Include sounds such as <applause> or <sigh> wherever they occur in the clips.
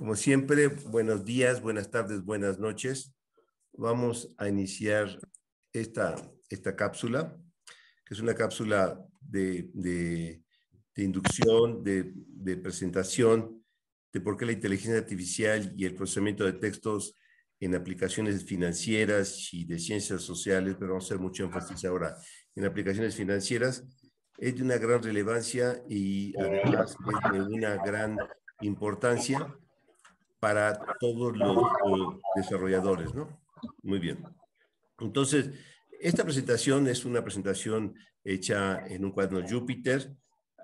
Como siempre, buenos días, buenas tardes, buenas noches. Vamos a iniciar esta, esta cápsula, que es una cápsula de, de, inducción, de, de presentación de por qué la inteligencia artificial y el procesamiento de textos en aplicaciones financieras y de ciencias sociales, pero vamos a hacer mucho énfasis ahora en aplicaciones financieras, es de una gran relevancia y además de una gran importancia para todos los eh, desarrolladores, ¿no? Muy bien. Entonces, esta presentación es una presentación hecha en un cuaderno Júpiter.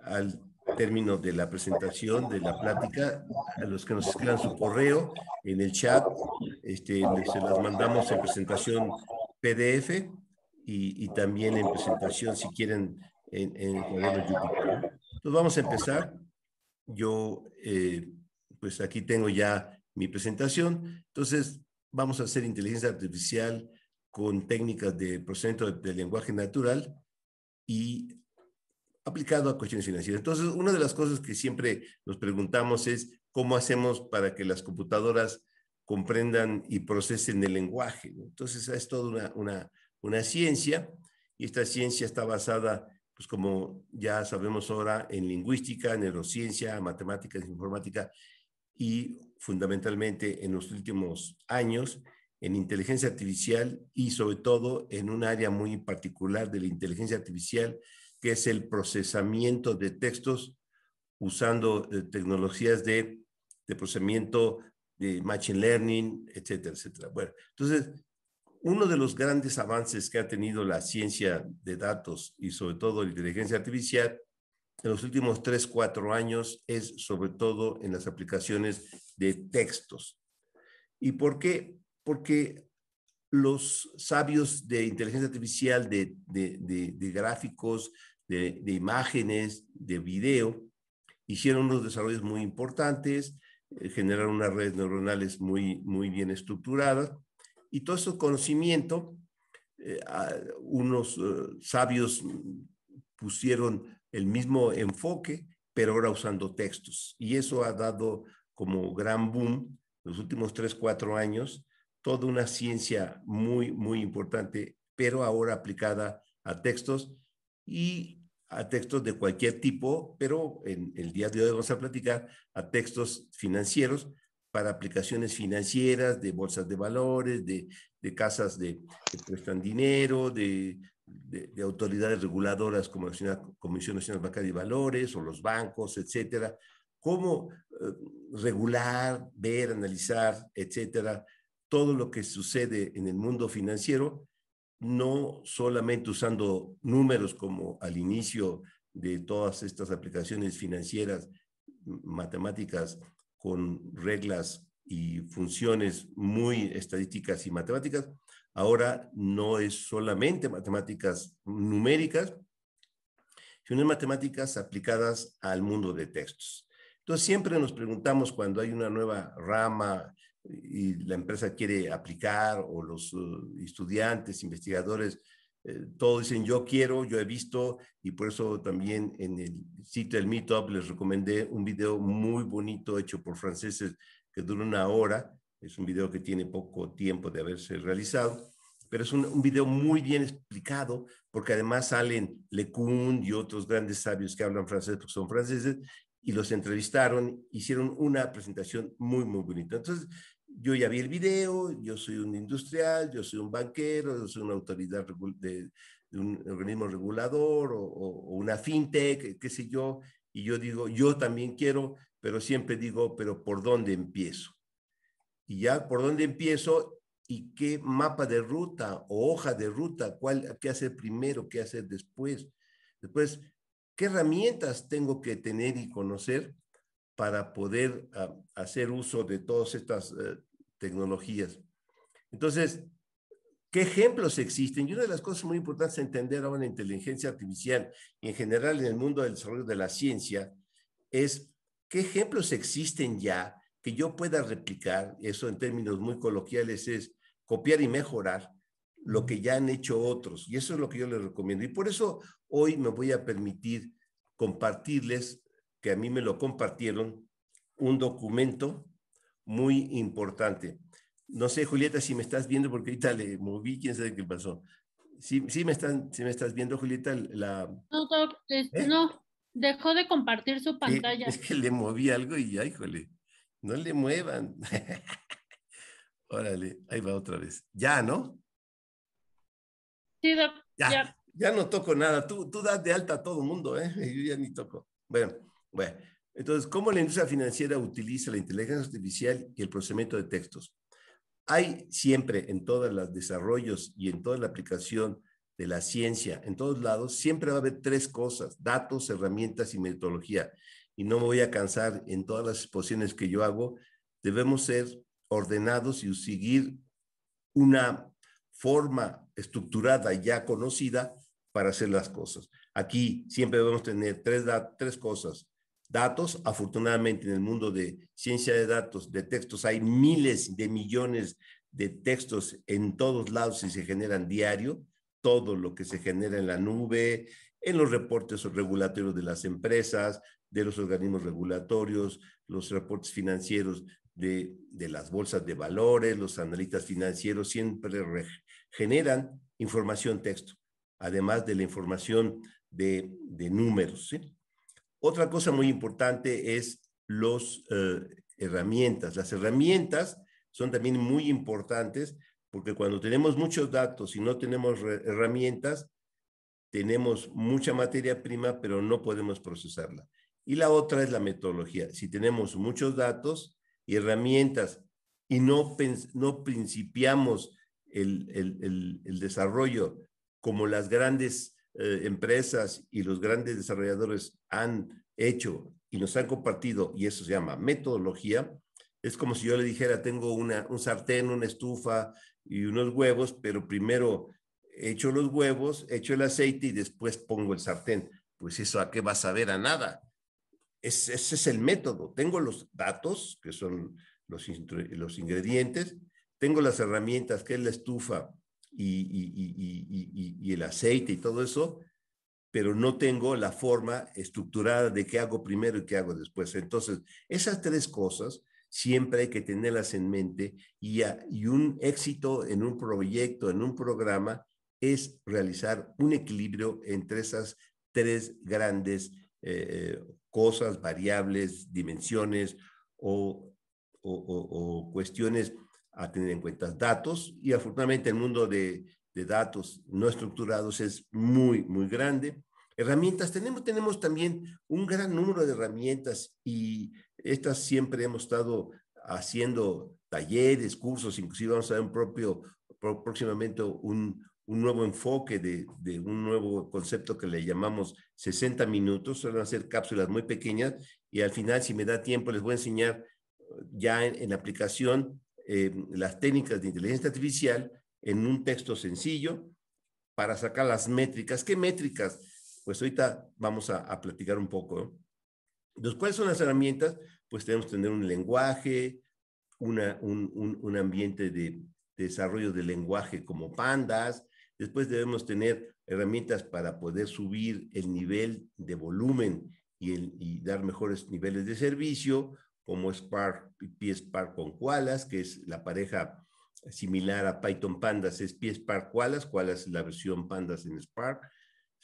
Al término de la presentación, de la plática, a los que nos escriban su correo en el chat, este, se las mandamos en presentación PDF y, también en presentación, si quieren, en, el cuaderno Júpiter. Entonces, vamos a empezar. Yo... Eh, pues aquí tengo ya mi presentación. Entonces, vamos a hacer inteligencia artificial con técnicas de procedimiento del de lenguaje natural y aplicado a cuestiones financieras. Entonces, una de las cosas que siempre nos preguntamos es cómo hacemos para que las computadoras comprendan y procesen el lenguaje. Entonces, es toda una, una, una ciencia y esta ciencia está basada, pues como ya sabemos ahora, en lingüística, neurociencia, matemáticas, informática y fundamentalmente en los últimos años en inteligencia artificial y sobre todo en un área muy particular de la inteligencia artificial, que es el procesamiento de textos usando eh, tecnologías de, de, procesamiento de machine learning, etcétera, etcétera. Bueno, entonces, uno de los grandes avances que ha tenido la ciencia de datos y sobre todo la inteligencia artificial en los últimos tres, cuatro años es sobre todo en las aplicaciones de textos. ¿Y por qué? Porque los sabios de inteligencia artificial, de, gráficos, de, imágenes, de video, hicieron unos desarrollos muy importantes, eh, generaron unas redes neuronales muy, muy bien estructuradas y todo ese conocimiento, eh, unos eh, sabios pusieron el mismo enfoque, pero ahora usando textos. Y eso ha dado como gran boom los últimos tres, cuatro años, toda una ciencia muy, muy importante, pero ahora aplicada a textos y a textos de cualquier tipo, pero en el día de hoy vamos a platicar a textos financieros para aplicaciones financieras, de bolsas de valores, de, de casas de, que prestan dinero, de de, autoridades reguladoras como la Comisión Nacional Bancaria y Valores o los bancos, etcétera, cómo eh, regular, ver, analizar, etcétera, todo lo que sucede en el mundo financiero, no solamente usando números como al inicio de todas estas aplicaciones financieras, matemáticas con reglas y funciones muy estadísticas y matemáticas, Ahora no es solamente matemáticas numéricas, sino matemáticas aplicadas al mundo de textos. Entonces siempre nos preguntamos cuando hay una nueva rama y la empresa quiere aplicar o los eh, estudiantes, investigadores, eh, todos dicen yo quiero, yo he visto y por eso también en el sitio del Meetup les recomendé un video muy bonito hecho por franceses que dura una hora es un video que tiene poco tiempo de haberse realizado, pero es un, video muy bien explicado porque además salen Lecun y otros grandes sabios que hablan francés porque son franceses y los entrevistaron, hicieron una presentación muy, muy bonita. Entonces, yo ya vi el video, yo soy un industrial, yo soy un banquero, yo soy una autoridad de, un organismo regulador o, o, una fintech, qué sé yo, y yo digo, yo también quiero, pero siempre digo, pero ¿por dónde empiezo? y ya por dónde empiezo y qué mapa de ruta o hoja de ruta, cuál, qué hacer primero, qué hacer después. Después, qué herramientas tengo que tener y conocer para poder ah, hacer uso de todas estas eh, tecnologías. Entonces, ¿qué ejemplos existen? Y una de las cosas muy importantes a entender ahora en inteligencia artificial y en general en el mundo del desarrollo de la ciencia es qué ejemplos existen ya que yo pueda replicar, eso en términos muy coloquiales es copiar y mejorar lo que ya han hecho otros. Y eso es lo que yo les recomiendo. Y por eso hoy me voy a permitir compartirles, que a mí me lo compartieron, un documento muy importante. No sé, Julieta, si me estás viendo, porque ahorita le moví, quién sabe qué pasó. si me, están, si me estás viendo, Julieta, la... No, este, ¿Eh? no, dejó de compartir su pantalla. Es que le moví algo y ya, híjole. No le muevan. <laughs> Órale, ahí va otra vez. Ya, ¿no? Sí, Ya, ya. no toco nada. Tú, tú das de alta a todo mundo, ¿eh? <laughs> Yo ya ni toco. Bueno, bueno. Entonces, ¿cómo la industria financiera utiliza la inteligencia artificial y el procesamiento de textos? Hay siempre en todos los desarrollos y en toda la aplicación de la ciencia, en todos lados, siempre va a haber tres cosas, datos, herramientas y metodología y no me voy a cansar en todas las exposiciones que yo hago, debemos ser ordenados y seguir una forma estructurada ya conocida para hacer las cosas. Aquí siempre debemos tener tres, tres cosas. Datos, afortunadamente en el mundo de ciencia de datos, de textos, hay miles de millones de textos en todos lados y se generan diario. Todo lo que se genera en la nube, en los reportes regulatorios de las empresas, de los organismos regulatorios, los reportes financieros de, de las bolsas de valores, los analistas financieros siempre generan información texto, además de la información de, de números. Otra cosa muy importante es las eh, herramientas. Las herramientas son también muy importantes porque cuando tenemos muchos datos y no tenemos herramientas, tenemos mucha materia prima, pero no podemos procesarla. Y la otra es la metodología. Si tenemos muchos datos y herramientas y no, no principiamos el, el, el, desarrollo como las grandes eh, empresas y los grandes desarrolladores han hecho y nos han compartido, y eso se llama metodología, es como si yo le dijera, tengo una, un sartén, una estufa y unos huevos, pero primero echo los huevos, echo el aceite y después pongo el sartén. Pues eso a qué va a saber a nada. Es, ese es el método. Tengo los datos, que son los, los ingredientes, tengo las herramientas, que es la estufa y, el aceite y todo eso, pero no tengo la forma estructurada de qué hago primero y qué hago después. Entonces, esas tres cosas siempre hay que tenerlas en mente y, un éxito en un proyecto, en un programa, es realizar un equilibrio entre esas tres grandes eh, cosas, variables, dimensiones o, o, cuestiones a tener en cuenta, datos, y afortunadamente el mundo de, de datos no estructurados es muy, muy grande. Herramientas, tenemos, tenemos también un gran número de herramientas y estas siempre hemos estado haciendo talleres, cursos, inclusive vamos a ver un propio, próximamente un, un nuevo enfoque de, de, un nuevo concepto que le llamamos 60 minutos, suelen hacer cápsulas muy pequeñas y al final, si me da tiempo, les voy a enseñar eh, ya en, la aplicación eh, las técnicas de inteligencia artificial en un texto sencillo para sacar las métricas. ¿Qué métricas? Pues ahorita vamos a, platicar un poco. los ¿cuáles son las herramientas? Pues tenemos que tener un lenguaje, un, ambiente de, desarrollo de lenguaje como pandas, Después debemos tener herramientas para poder subir el nivel de volumen y, dar mejores niveles de servicio, como Spark, PSpark con Qualas, que es la pareja similar a Python Pandas, es PSpark Qualas, Qualas es la versión Pandas en Spark.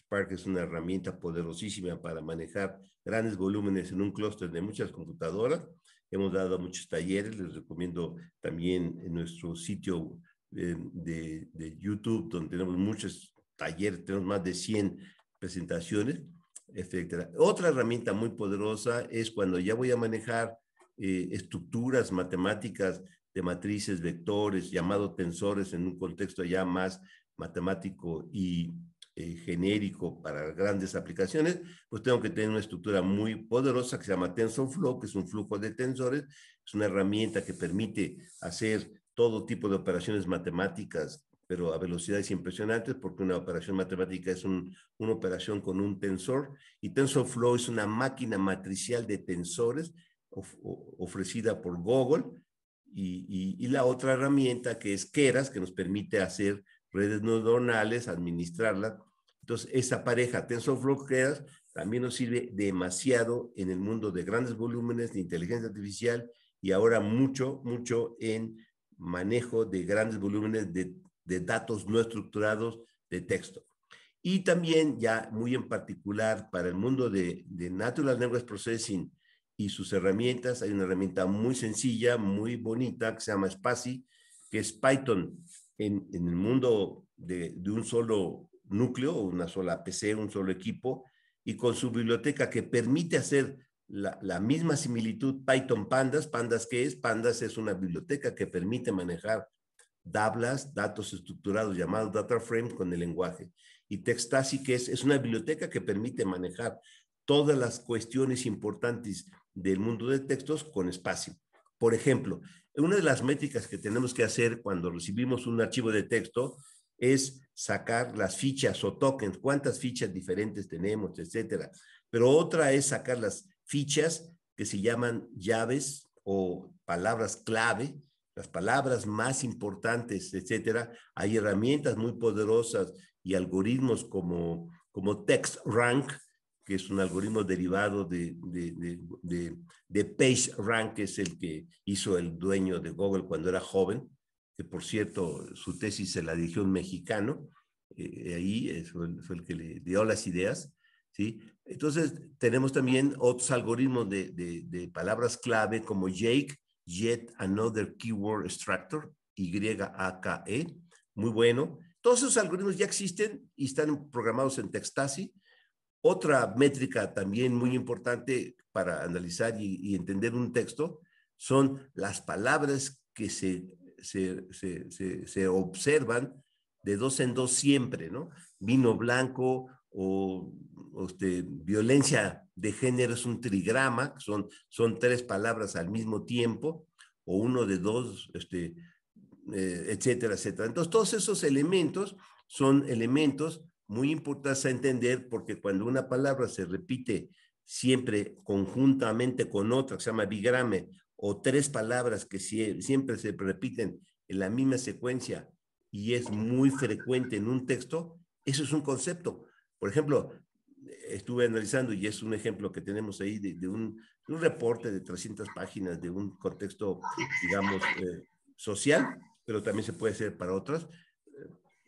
Spark es una herramienta poderosísima para manejar grandes volúmenes en un clúster de muchas computadoras. Hemos dado muchos talleres, les recomiendo también en nuestro sitio de, YouTube, donde tenemos muchos talleres, tenemos más de 100 presentaciones, etcétera. Otra herramienta muy poderosa es cuando ya voy a manejar eh, estructuras matemáticas de matrices, vectores, llamado tensores en un contexto ya más matemático y eh, genérico para grandes aplicaciones, pues tengo que tener una estructura muy poderosa que se llama TensorFlow, que es un flujo de tensores, es una herramienta que permite hacer todo tipo de operaciones matemáticas, pero a velocidades impresionantes, porque una operación matemática es una operación con un tensor, y TensorFlow es una máquina matricial de tensores ofrecida por Google, y, la otra herramienta que es Keras, que nos permite hacer redes neuronales, administrarla Entonces, esa pareja TensorFlow Keras también nos sirve demasiado en el mundo de grandes volúmenes de inteligencia artificial y ahora mucho, mucho en manejo de grandes volúmenes de, datos no estructurados de texto. Y también ya muy en particular para el mundo de, de Natural Language Processing y sus herramientas, hay una herramienta muy sencilla, muy bonita, que se llama Spacy, que es Python en, el mundo de, un solo núcleo, una sola PC, un solo equipo, y con su biblioteca que permite hacer la, misma similitud Python Pandas. Pandas, ¿qué es? Pandas es una biblioteca que permite manejar tablas, datos estructurados llamados data frame con el lenguaje. Y Textasi, que es, es una biblioteca que permite manejar todas las cuestiones importantes del mundo de textos con espacio. Por ejemplo, una de las métricas que tenemos que hacer cuando recibimos un archivo de texto es sacar las fichas o tokens, cuántas fichas diferentes tenemos, etcétera. Pero otra es sacar las, fichas que se llaman llaves o palabras clave, las palabras más importantes, etcétera. Hay herramientas muy poderosas y algoritmos como, como TextRank, que es un algoritmo derivado de, de, de, PageRank, que es el que hizo el dueño de Google cuando era joven, que por cierto su tesis se la dirigió un mexicano, eh, ahí eh, fue, fue, el que le dio las ideas, ¿sí? Entonces, tenemos también otros algoritmos de, de, palabras clave como Jake, Yet Another Keyword Extractor, YAKE, muy bueno. Todos esos algoritmos ya existen y están programados en Textasi. Otra métrica también muy importante para analizar y, entender un texto son las palabras que se, se, se, se, observan de dos en dos siempre, ¿no? Vino blanco o este, violencia de género es un trigrama, son, son tres palabras al mismo tiempo, o uno de dos, este, eh, etcétera, etcétera. Entonces, todos esos elementos son elementos muy importantes a entender porque cuando una palabra se repite siempre conjuntamente con otra, que se llama bigrame, o tres palabras que siempre se repiten en la misma secuencia y es muy frecuente en un texto, eso es un concepto. Por ejemplo, estuve analizando, y es un ejemplo que tenemos ahí de, un, reporte de 300 páginas de un contexto, digamos, eh, social, pero también se puede hacer para otras.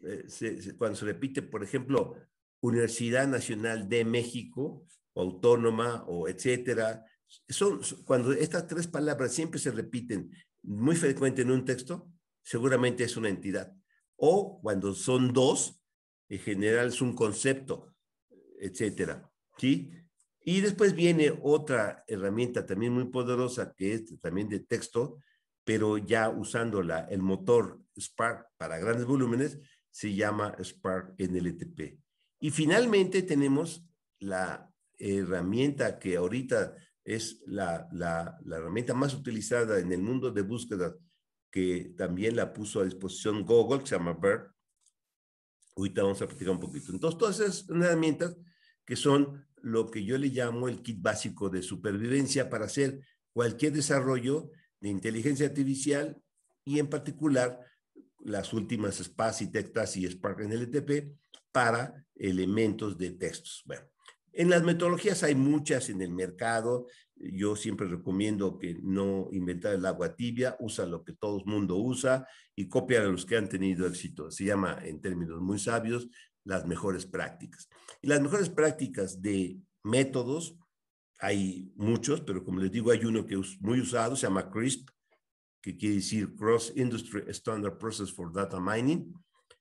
Eh, eh, cuando se repite, por ejemplo, Universidad Nacional de México, autónoma, o etcétera, son, cuando estas tres palabras siempre se repiten muy frecuente en un texto, seguramente es una entidad. O cuando son dos, en general es un concepto etcétera. ¿Sí? Y después viene otra herramienta también muy poderosa que es también de texto, pero ya usando el motor Spark para grandes volúmenes, se llama Spark NLTP. Y finalmente tenemos la herramienta que ahorita es la, la herramienta más utilizada en el mundo de búsqueda, que también la puso a disposición Google, que se llama BERT, Ahorita vamos a platicar un poquito. Entonces, todas esas herramientas que son lo que yo le llamo el kit básico de supervivencia para hacer cualquier desarrollo de inteligencia artificial y en particular las últimas SPAS y Textas y Spark en LTP para elementos de textos. Bueno, en las metodologías hay muchas en el mercado, yo siempre recomiendo que no inventar el agua tibia, usa lo que todo el mundo usa y copia a los que han tenido éxito. Se llama, en términos muy sabios, las mejores prácticas. Y las mejores prácticas de métodos, hay muchos, pero como les digo, hay uno que es muy usado, se llama CRISP, que quiere decir Cross Industry Standard Process for Data Mining.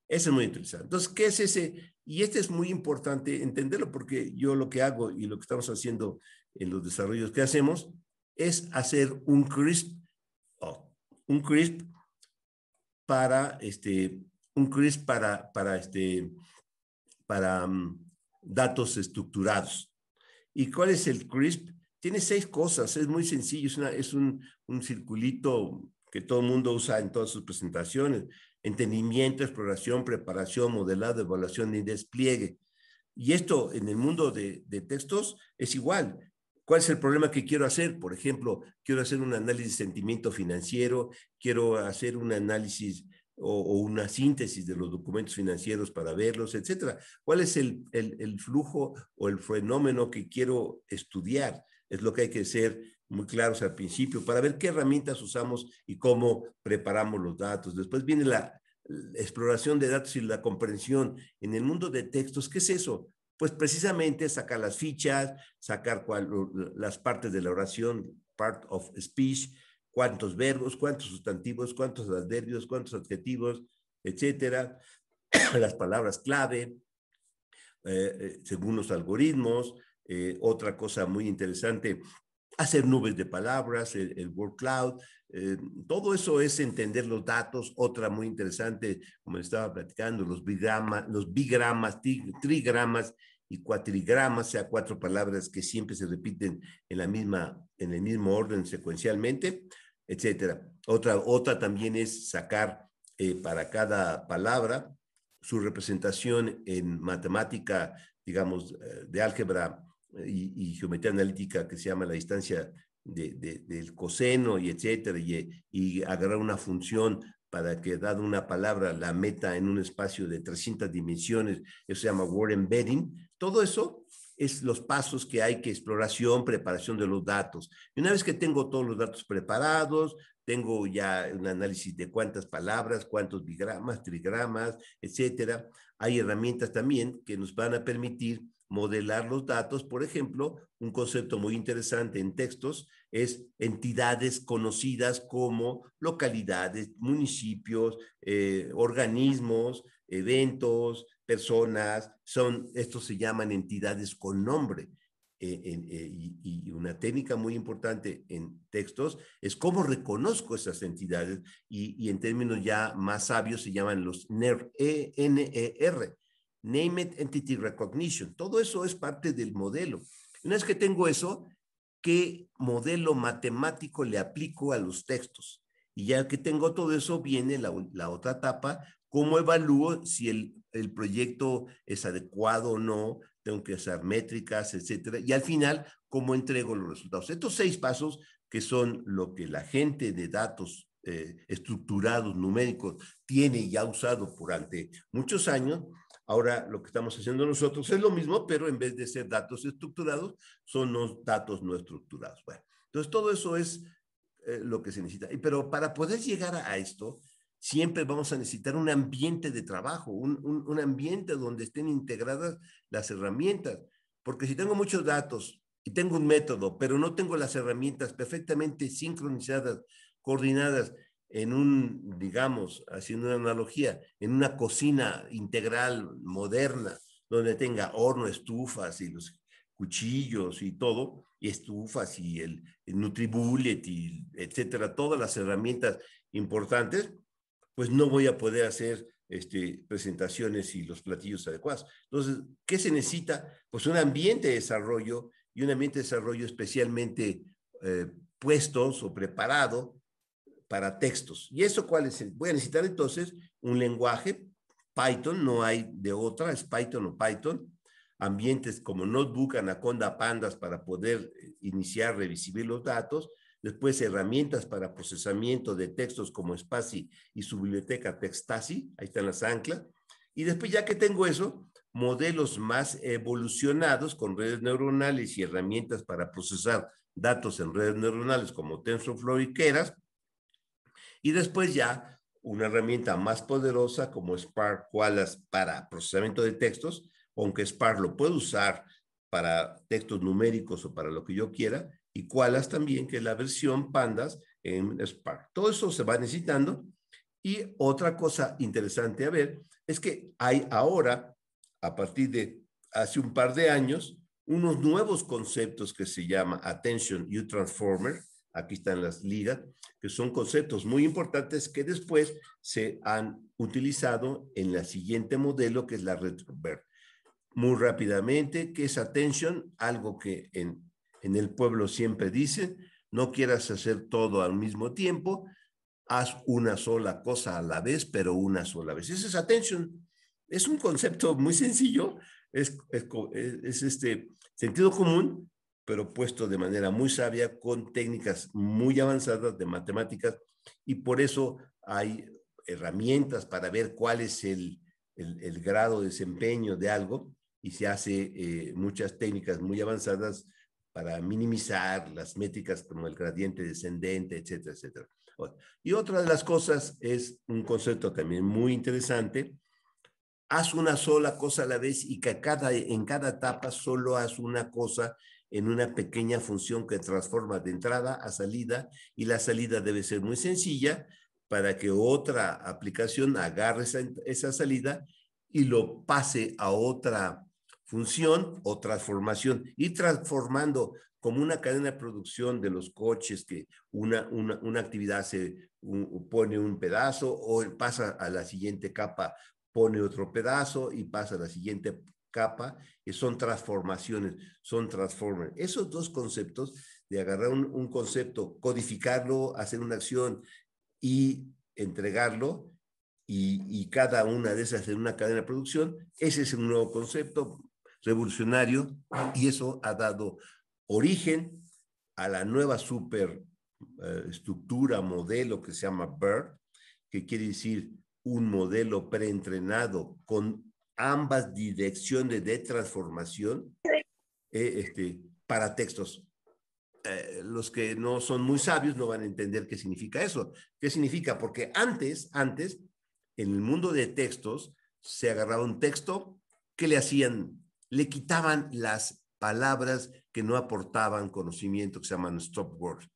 Ese es muy interesante. Entonces, ¿qué es ese? Y este es muy importante entenderlo porque yo lo que hago y lo que estamos haciendo en los desarrollos que hacemos, es hacer un crisp, un crisp para este, un crisp para, para este, para mm, datos estructurados. ¿Y cuál es el crisp? Tiene seis cosas, es muy sencillo, es, una, es un, un circulito que todo el mundo usa en todas sus presentaciones. Entendimiento, exploración, preparación, modelado, evaluación y despliegue. Y esto en el mundo de, de, textos es igual. ¿Cuál es el problema que quiero hacer? Por ejemplo, quiero hacer un análisis de sentimiento financiero, quiero hacer un análisis o, una síntesis de los documentos financieros para verlos, etcétera. ¿Cuál es el, el flujo o el fenómeno que quiero estudiar? Es lo que hay que ser muy claros al principio para ver qué herramientas usamos y cómo preparamos los datos. Después viene la, exploración de datos y la comprensión en el mundo de textos, ¿qué es eso? Pues precisamente sacar las fichas, sacar las partes de la oración, part of speech, cuántos verbos, cuántos sustantivos, cuántos adverbios, cuántos adjetivos, etcétera, <clears throat> las palabras clave, eh, eh, según los algoritmos. Eh, otra cosa muy interesante, hacer nubes de palabras, el word cloud, eh, todo eso es entender los datos. Otra muy interesante, como estaba platicando, los bigramas, los bigramas, trigramas y cuatrigramas, sea cuatro palabras que siempre se repiten en la misma, en el mismo orden secuencialmente, etcétera. Otra, otra también es sacar eh, para cada palabra su representación en matemática, digamos, eh, de álgebra y, y geometría analítica que se llama la distancia del coseno y etcétera, y, y, agarrar una función para que, dada una palabra, la meta en un espacio de 300 dimensiones, eso se llama word embedding, todo eso es los pasos que hay que exploración, preparación de los datos. Y una vez que tengo todos los datos preparados, tengo ya un análisis de cuántas palabras, cuántos bigramas, trigramas, etcétera, hay herramientas también que nos van a permitir modelar los datos. Por ejemplo, un concepto muy interesante en textos es entidades conocidas como localidades, municipios, eh, organismos, eventos, personas. Son, estos se llaman entidades con nombre. E, e, e, y, una técnica muy importante en textos es cómo reconozco esas entidades y, en términos ya más sabios se llaman los NER, Named Entity Recognition. Todo eso es parte del modelo. Una vez que tengo eso, ¿qué modelo matemático le aplico a los textos? Y ya que tengo todo eso, viene la, la otra etapa, cómo evalúo si el, el, proyecto es adecuado o no, tengo que hacer métricas, etcétera, y al final, cómo entrego los resultados. Estos seis pasos, que son lo que la gente de datos eh, estructurados, numéricos, tiene ya usado durante muchos años, Ahora lo que estamos haciendo nosotros es lo mismo, pero en vez de ser datos estructurados, son los datos no estructurados. Bueno, entonces todo eso es eh, lo que se necesita. Pero para poder llegar a, esto, siempre vamos a necesitar un ambiente de trabajo, un, ambiente donde estén integradas las herramientas. Porque si tengo muchos datos y tengo un método, pero no tengo las herramientas perfectamente sincronizadas, coordinadas en un, digamos, haciendo una analogía, en una cocina integral, moderna, donde tenga horno, estufas y los cuchillos y todo, y estufas y el, Nutribullet, y etcétera, todas las herramientas importantes, pues no voy a poder hacer este, presentaciones y los platillos adecuados. Entonces, ¿qué se necesita? Pues un ambiente de desarrollo y un ambiente de desarrollo especialmente eh, puestos o preparado para textos. ¿Y eso cuál es? El? Voy a necesitar entonces un lenguaje, Python, no hay de otra, es Python o Python, ambientes como Notebook, Anaconda, Pandas para poder eh, iniciar, revisar los datos, después herramientas para procesamiento de textos como Spacy y su biblioteca Textasi, ahí están las anclas, y después ya que tengo eso, modelos más evolucionados con redes neuronales y herramientas para procesar datos en redes neuronales como TensorFlow y Keras, y después ya una herramienta más poderosa como Spark Qualas para procesamiento de textos, aunque Spark lo puedo usar para textos numéricos o para lo que yo quiera, y Qualas también, que es la versión Pandas en Spark. Todo eso se va necesitando. Y otra cosa interesante a ver es que hay ahora, a partir de hace un par de años, unos nuevos conceptos que se llama Attention U Transformer, aquí están las ligas, que son conceptos muy importantes que después se han utilizado en la siguiente modelo, que es la red Muy rápidamente, que es attention, algo que en, en el pueblo siempre dicen, no quieras hacer todo al mismo tiempo, haz una sola cosa a la vez, pero una sola vez. Ese es attention. Es un concepto muy sencillo, es, es, es este sentido común, pero puesto de manera muy sabia con técnicas muy avanzadas de matemáticas y por eso hay herramientas para ver cuál es el, grado de desempeño de algo y se hace eh, muchas técnicas muy avanzadas para minimizar las métricas como el gradiente descendente, etcétera, etcétera. Y otra de las cosas es un concepto también muy interesante. Haz una sola cosa a la vez y que cada, en cada etapa solo haz una cosa en una pequeña función que transforma de entrada a salida y la salida debe ser muy sencilla para que otra aplicación agarre esa, salida y lo pase a otra función o transformación y transformando como una cadena de producción de los coches que una, una, actividad se pone un pedazo o pasa a la siguiente capa, pone otro pedazo y pasa a la siguiente capa, que son transformaciones, son transformers. Esos dos conceptos de agarrar un, concepto, codificarlo, hacer una acción y entregarlo, y, cada una de esas en una cadena de producción, ese es un nuevo concepto revolucionario y eso ha dado origen a la nueva super eh, estructura modelo que se llama BERT, que quiere decir un modelo preentrenado con ambas direcciones de transformación eh, este, para textos. Eh, los que no son muy sabios no van a entender qué significa eso. ¿Qué significa? Porque antes, antes, en el mundo de textos, se agarraba un texto que le hacían, le quitaban las palabras que no aportaban conocimiento, que se llaman stop words.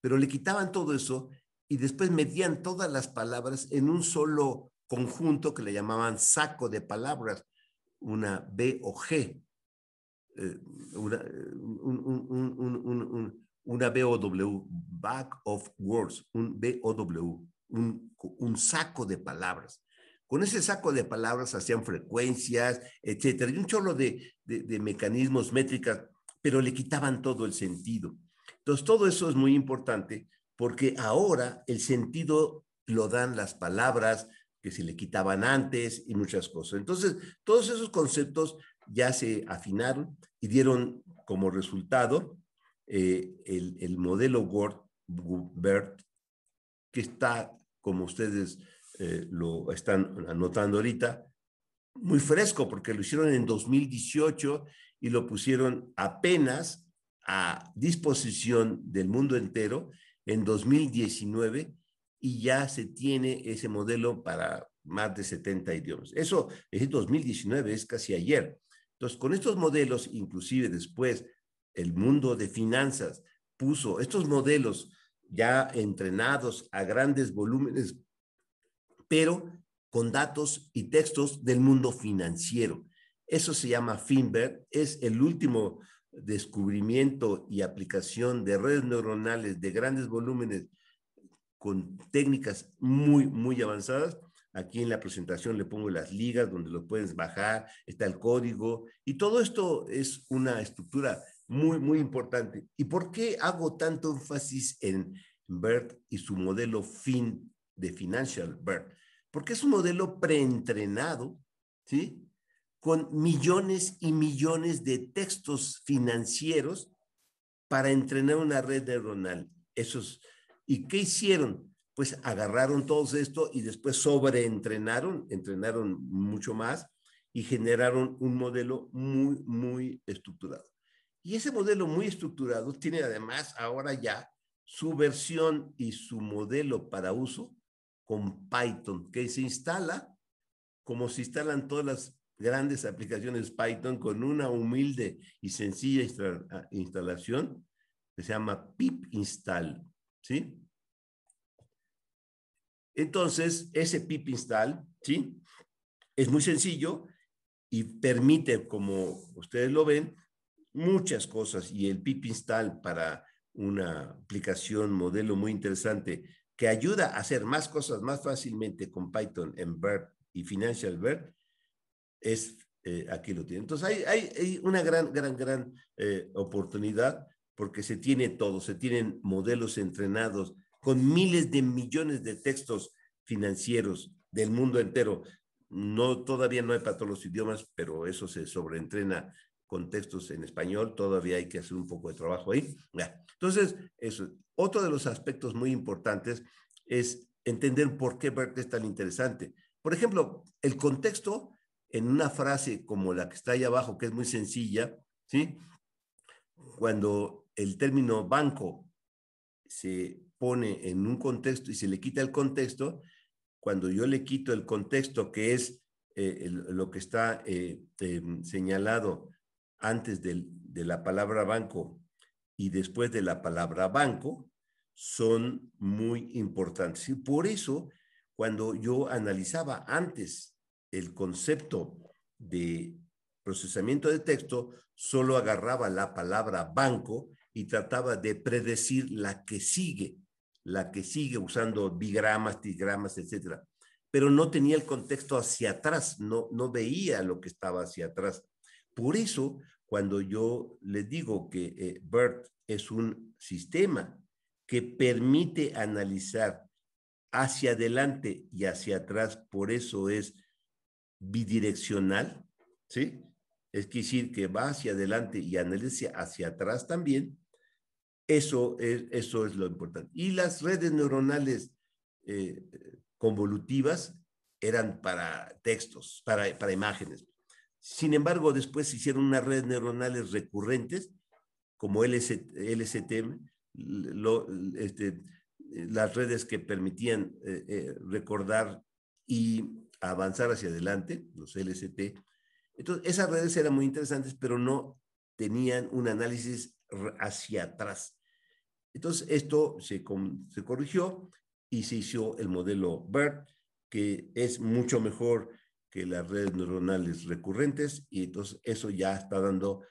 Pero le quitaban todo eso y después metían todas las palabras en un solo conjunto que le llamaban saco de palabras, una B o G, eh, una, un, un, un, una BOW, Back of Words, un BOW, un, un saco de palabras. Con ese saco de palabras hacían frecuencias, etcétera, y un chorro de, de, de mecanismos, métricas, pero le quitaban todo el sentido. Entonces, todo eso es muy importante porque ahora el sentido lo dan las palabras, que se le quitaban antes y muchas cosas. Entonces, todos esos conceptos ya se afinaron y dieron como resultado eh, el, modelo Word, que está, como ustedes eh, lo están anotando ahorita, muy fresco, porque lo hicieron en 2018 y lo pusieron apenas a disposición del mundo entero en 2019 y ya se tiene ese modelo para más de 70 idiomas. Eso es 2019, es casi ayer. Entonces, con estos modelos, inclusive después, el mundo de finanzas puso estos modelos ya entrenados a grandes volúmenes, pero con datos y textos del mundo financiero. Eso se llama FinBert, es el último descubrimiento y aplicación de redes neuronales de grandes volúmenes con técnicas muy, muy avanzadas. Aquí en la presentación le pongo las ligas donde lo puedes bajar, está el código y todo esto es una estructura muy, muy importante. ¿Y por qué hago tanto énfasis en BERT y su modelo fin de Financial BERT? Porque es un modelo preentrenado, ¿sí? Con millones y millones de textos financieros para entrenar una red neuronal. Eso ¿Y qué hicieron? Pues agarraron todo esto y después sobreentrenaron, entrenaron mucho más y generaron un modelo muy, muy estructurado. Y ese modelo muy estructurado tiene además ahora ya su versión y su modelo para uso con Python, que se instala como se instalan todas las grandes aplicaciones Python con una humilde y sencilla instalación que se llama pip install ¿sí? Entonces, ese pip install, ¿sí? Es muy sencillo y permite, como ustedes lo ven, muchas cosas. Y el pip install para una aplicación modelo muy interesante que ayuda a hacer más cosas más fácilmente con Python en BERT y Financial BERT, es, eh, aquí lo tiene. Entonces, hay, hay, una gran, gran, gran eh, oportunidad porque se tiene todo, se tienen modelos entrenados con miles de millones de textos financieros del mundo entero. No, todavía no hay para todos los idiomas, pero eso se sobreentrena con textos en español, todavía hay que hacer un poco de trabajo ahí. Entonces, eso. otro de los aspectos muy importantes es entender por qué Bert es tan interesante. Por ejemplo, el contexto en una frase como la que está ahí abajo, que es muy sencilla, ¿sí? Cuando el término banco se pone en un contexto y se le quita el contexto, cuando yo le quito el contexto que es eh, lo que está eh, eh, señalado antes de la palabra banco y después de la palabra banco, son muy importantes. Y por eso, cuando yo analizaba antes el concepto de procesamiento de texto, solo agarraba la palabra banco y trataba de predecir la que sigue, la que sigue usando bigramas, trigramas, etcétera. Pero no tenía el contexto hacia atrás, no, no veía lo que estaba hacia atrás. Por eso, cuando yo le digo que eh, BERT es un sistema que permite analizar hacia adelante y hacia atrás, por eso es bidireccional, ¿sí? Es decir, que va hacia adelante y analiza hacia atrás también, eso es, eso es lo importante. Y las redes neuronales eh, convolutivas eran para textos, para, imágenes. Sin embargo, después se hicieron unas redes neuronales recurrentes, como el LSTM este, las redes que permitían eh, eh, recordar y avanzar hacia adelante, los lst Entonces, esas redes eran muy interesantes, pero no tenían un análisis hacia atrás. Entonces, esto se, corrigió y se hizo el modelo BERT, que es mucho mejor que las redes neuronales recurrentes, y entonces eso ya está dando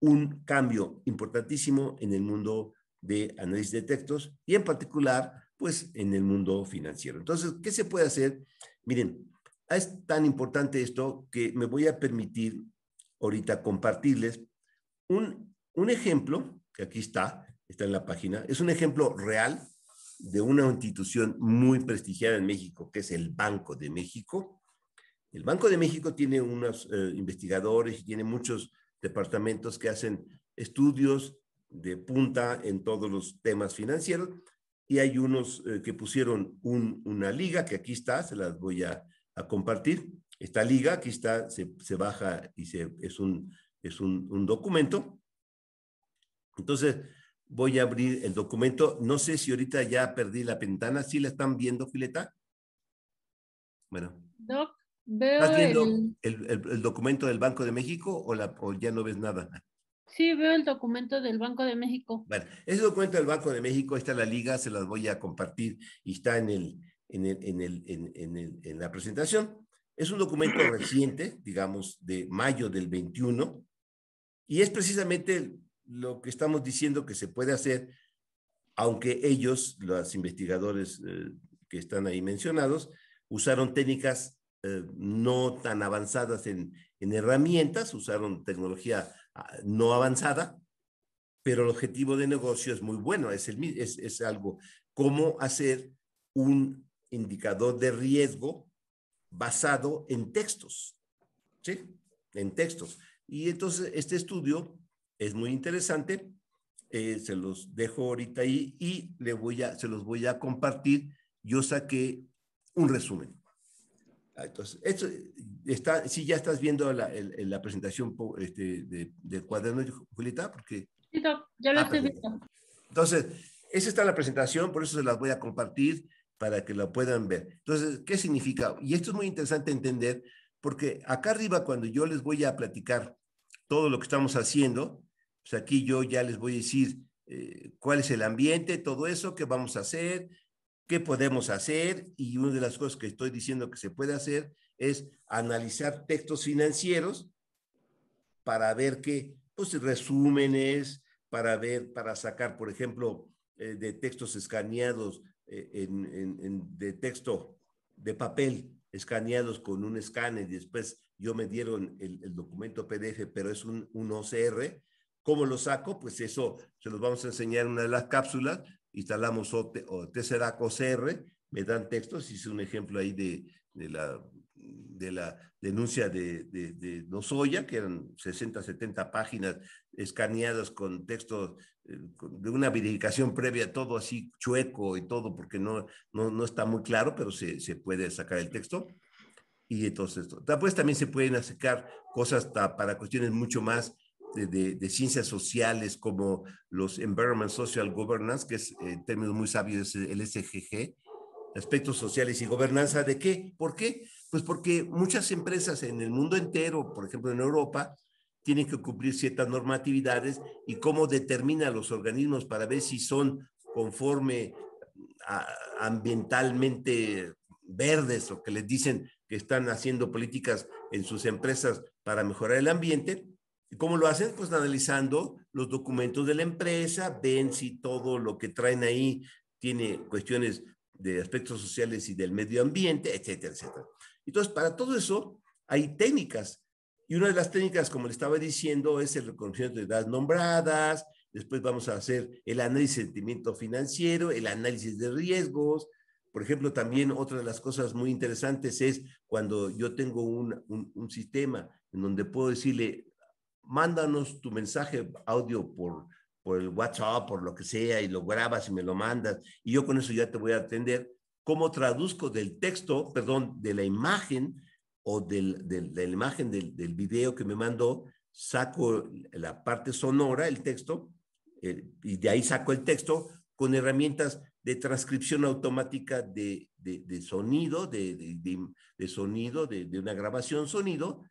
un cambio importantísimo en el mundo de análisis de textos y en particular, pues, en el mundo financiero. Entonces, ¿qué se puede hacer? Miren, es tan importante esto que me voy a permitir ahorita compartirles un un ejemplo, que aquí está, está en la página, es un ejemplo real de una institución muy prestigiada en México, que es el Banco de México. El Banco de México tiene unos eh, investigadores y tiene muchos departamentos que hacen estudios de punta en todos los temas financieros y hay unos eh, que pusieron una liga que aquí está, se las voy a, compartir. Esta liga, aquí está, se, baja y es, un, es un documento entonces, voy a abrir el documento. No sé si ahorita ya perdí la ventana. ¿Sí la están viendo, Fileta? Bueno. veo el... El, el, documento del Banco de México o, la, ya no ves nada? Sí, veo el documento del Banco de México. Bueno, ese documento del Banco de México, está en la liga, se las voy a compartir y está en, el, en, el, en, el, en, en, en la presentación. Es un documento reciente, digamos, de mayo del 21, y es precisamente lo que estamos diciendo que se puede hacer, aunque ellos, los investigadores eh, que están ahí mencionados, usaron técnicas eh, no tan avanzadas en, herramientas, usaron tecnología ah, no avanzada, pero el objetivo de negocio es muy bueno, es, es, algo, cómo hacer un indicador de riesgo basado en textos, ¿sí? En textos. Y entonces este estudio es muy interesante. Eh, se los dejo ahorita ahí y le voy a, se los voy a compartir. Yo saqué un resumen. Ah, entonces, esto está, si ya estás viendo la, la presentación este, del cuaderno, Julieta, porque... Sí, ya ah, estoy viendo. Entonces, esa está la presentación, por eso se las voy a compartir para que la puedan ver. Entonces, ¿qué significa? Y esto es muy interesante entender, porque acá arriba, cuando yo les voy a platicar todo lo que estamos haciendo, pues aquí yo ya les voy a decir eh, cuál es el ambiente, todo eso, qué vamos a hacer, qué podemos hacer. Y una de las cosas que estoy diciendo que se puede hacer es analizar textos financieros para ver qué, pues resúmenes, para ver, para sacar, por ejemplo, eh, de textos escaneados, eh, de texto de papel, escaneados con un escáner y después yo me dieron el, documento PDF, pero es un OCR, ¿Cómo lo saco? Pues eso se los vamos a enseñar en una de las cápsulas. Instalamos o Tesseract OCR, me dan textos, hice un ejemplo ahí de, la, de la denuncia de, de, de, Nozoya, que eran 60, 70 páginas escaneadas con textos eh, de una verificación previa, todo así chueco y todo, porque no, no, está muy claro, pero se, se puede sacar el texto. Y entonces, después pues, también se pueden sacar cosas para cuestiones mucho más de, de, ciencias sociales como los Environment Social Governance, que es en términos muy sabios el SGG, aspectos sociales y gobernanza, ¿de qué? ¿Por qué? Pues porque muchas empresas en el mundo entero, por ejemplo en Europa, tienen que cumplir ciertas normatividades y cómo determina los organismos para ver si son conforme a, ambientalmente verdes o que les dicen que están haciendo políticas en sus empresas para mejorar el ambiente, cómo lo hacen? Pues analizando los documentos de la empresa, ven si todo lo que traen ahí tiene cuestiones de aspectos sociales y del medio ambiente, etcétera, etcétera. Entonces, para todo eso hay técnicas. Y una de las técnicas, como le estaba diciendo, es el reconocimiento de edades nombradas, después vamos a hacer el análisis de sentimiento financiero, el análisis de riesgos. Por ejemplo, también otra de las cosas muy interesantes es cuando yo tengo un, un, un sistema en donde puedo decirle mándanos tu mensaje audio por, por el WhatsApp, por lo que sea, y lo grabas y me lo mandas, y yo con eso ya te voy a atender. ¿Cómo traduzco del texto, perdón, de la imagen o del, del, de la imagen del, del, video que me mandó, saco la parte sonora, el texto, eh, y de ahí saco el texto con herramientas de transcripción automática de, de, de sonido, de, de sonido, de, una grabación sonido,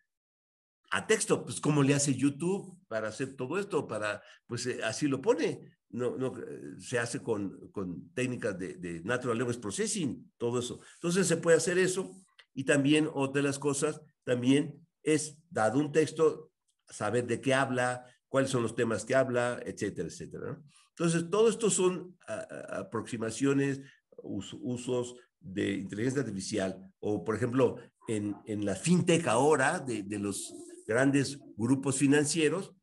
a texto, pues cómo le hace YouTube para hacer todo esto, para, pues eh, así lo pone, no, no, eh, se hace con, con técnicas de, Natural Language Processing, todo eso. Entonces se puede hacer eso y también otra de las cosas también es, dado un texto, saber de qué habla, cuáles son los temas que habla, etcétera, etcétera. Entonces, todo esto son aproximaciones, usos de inteligencia artificial o, por ejemplo, en, en la fintech ahora de, de los grandes grupos financieros,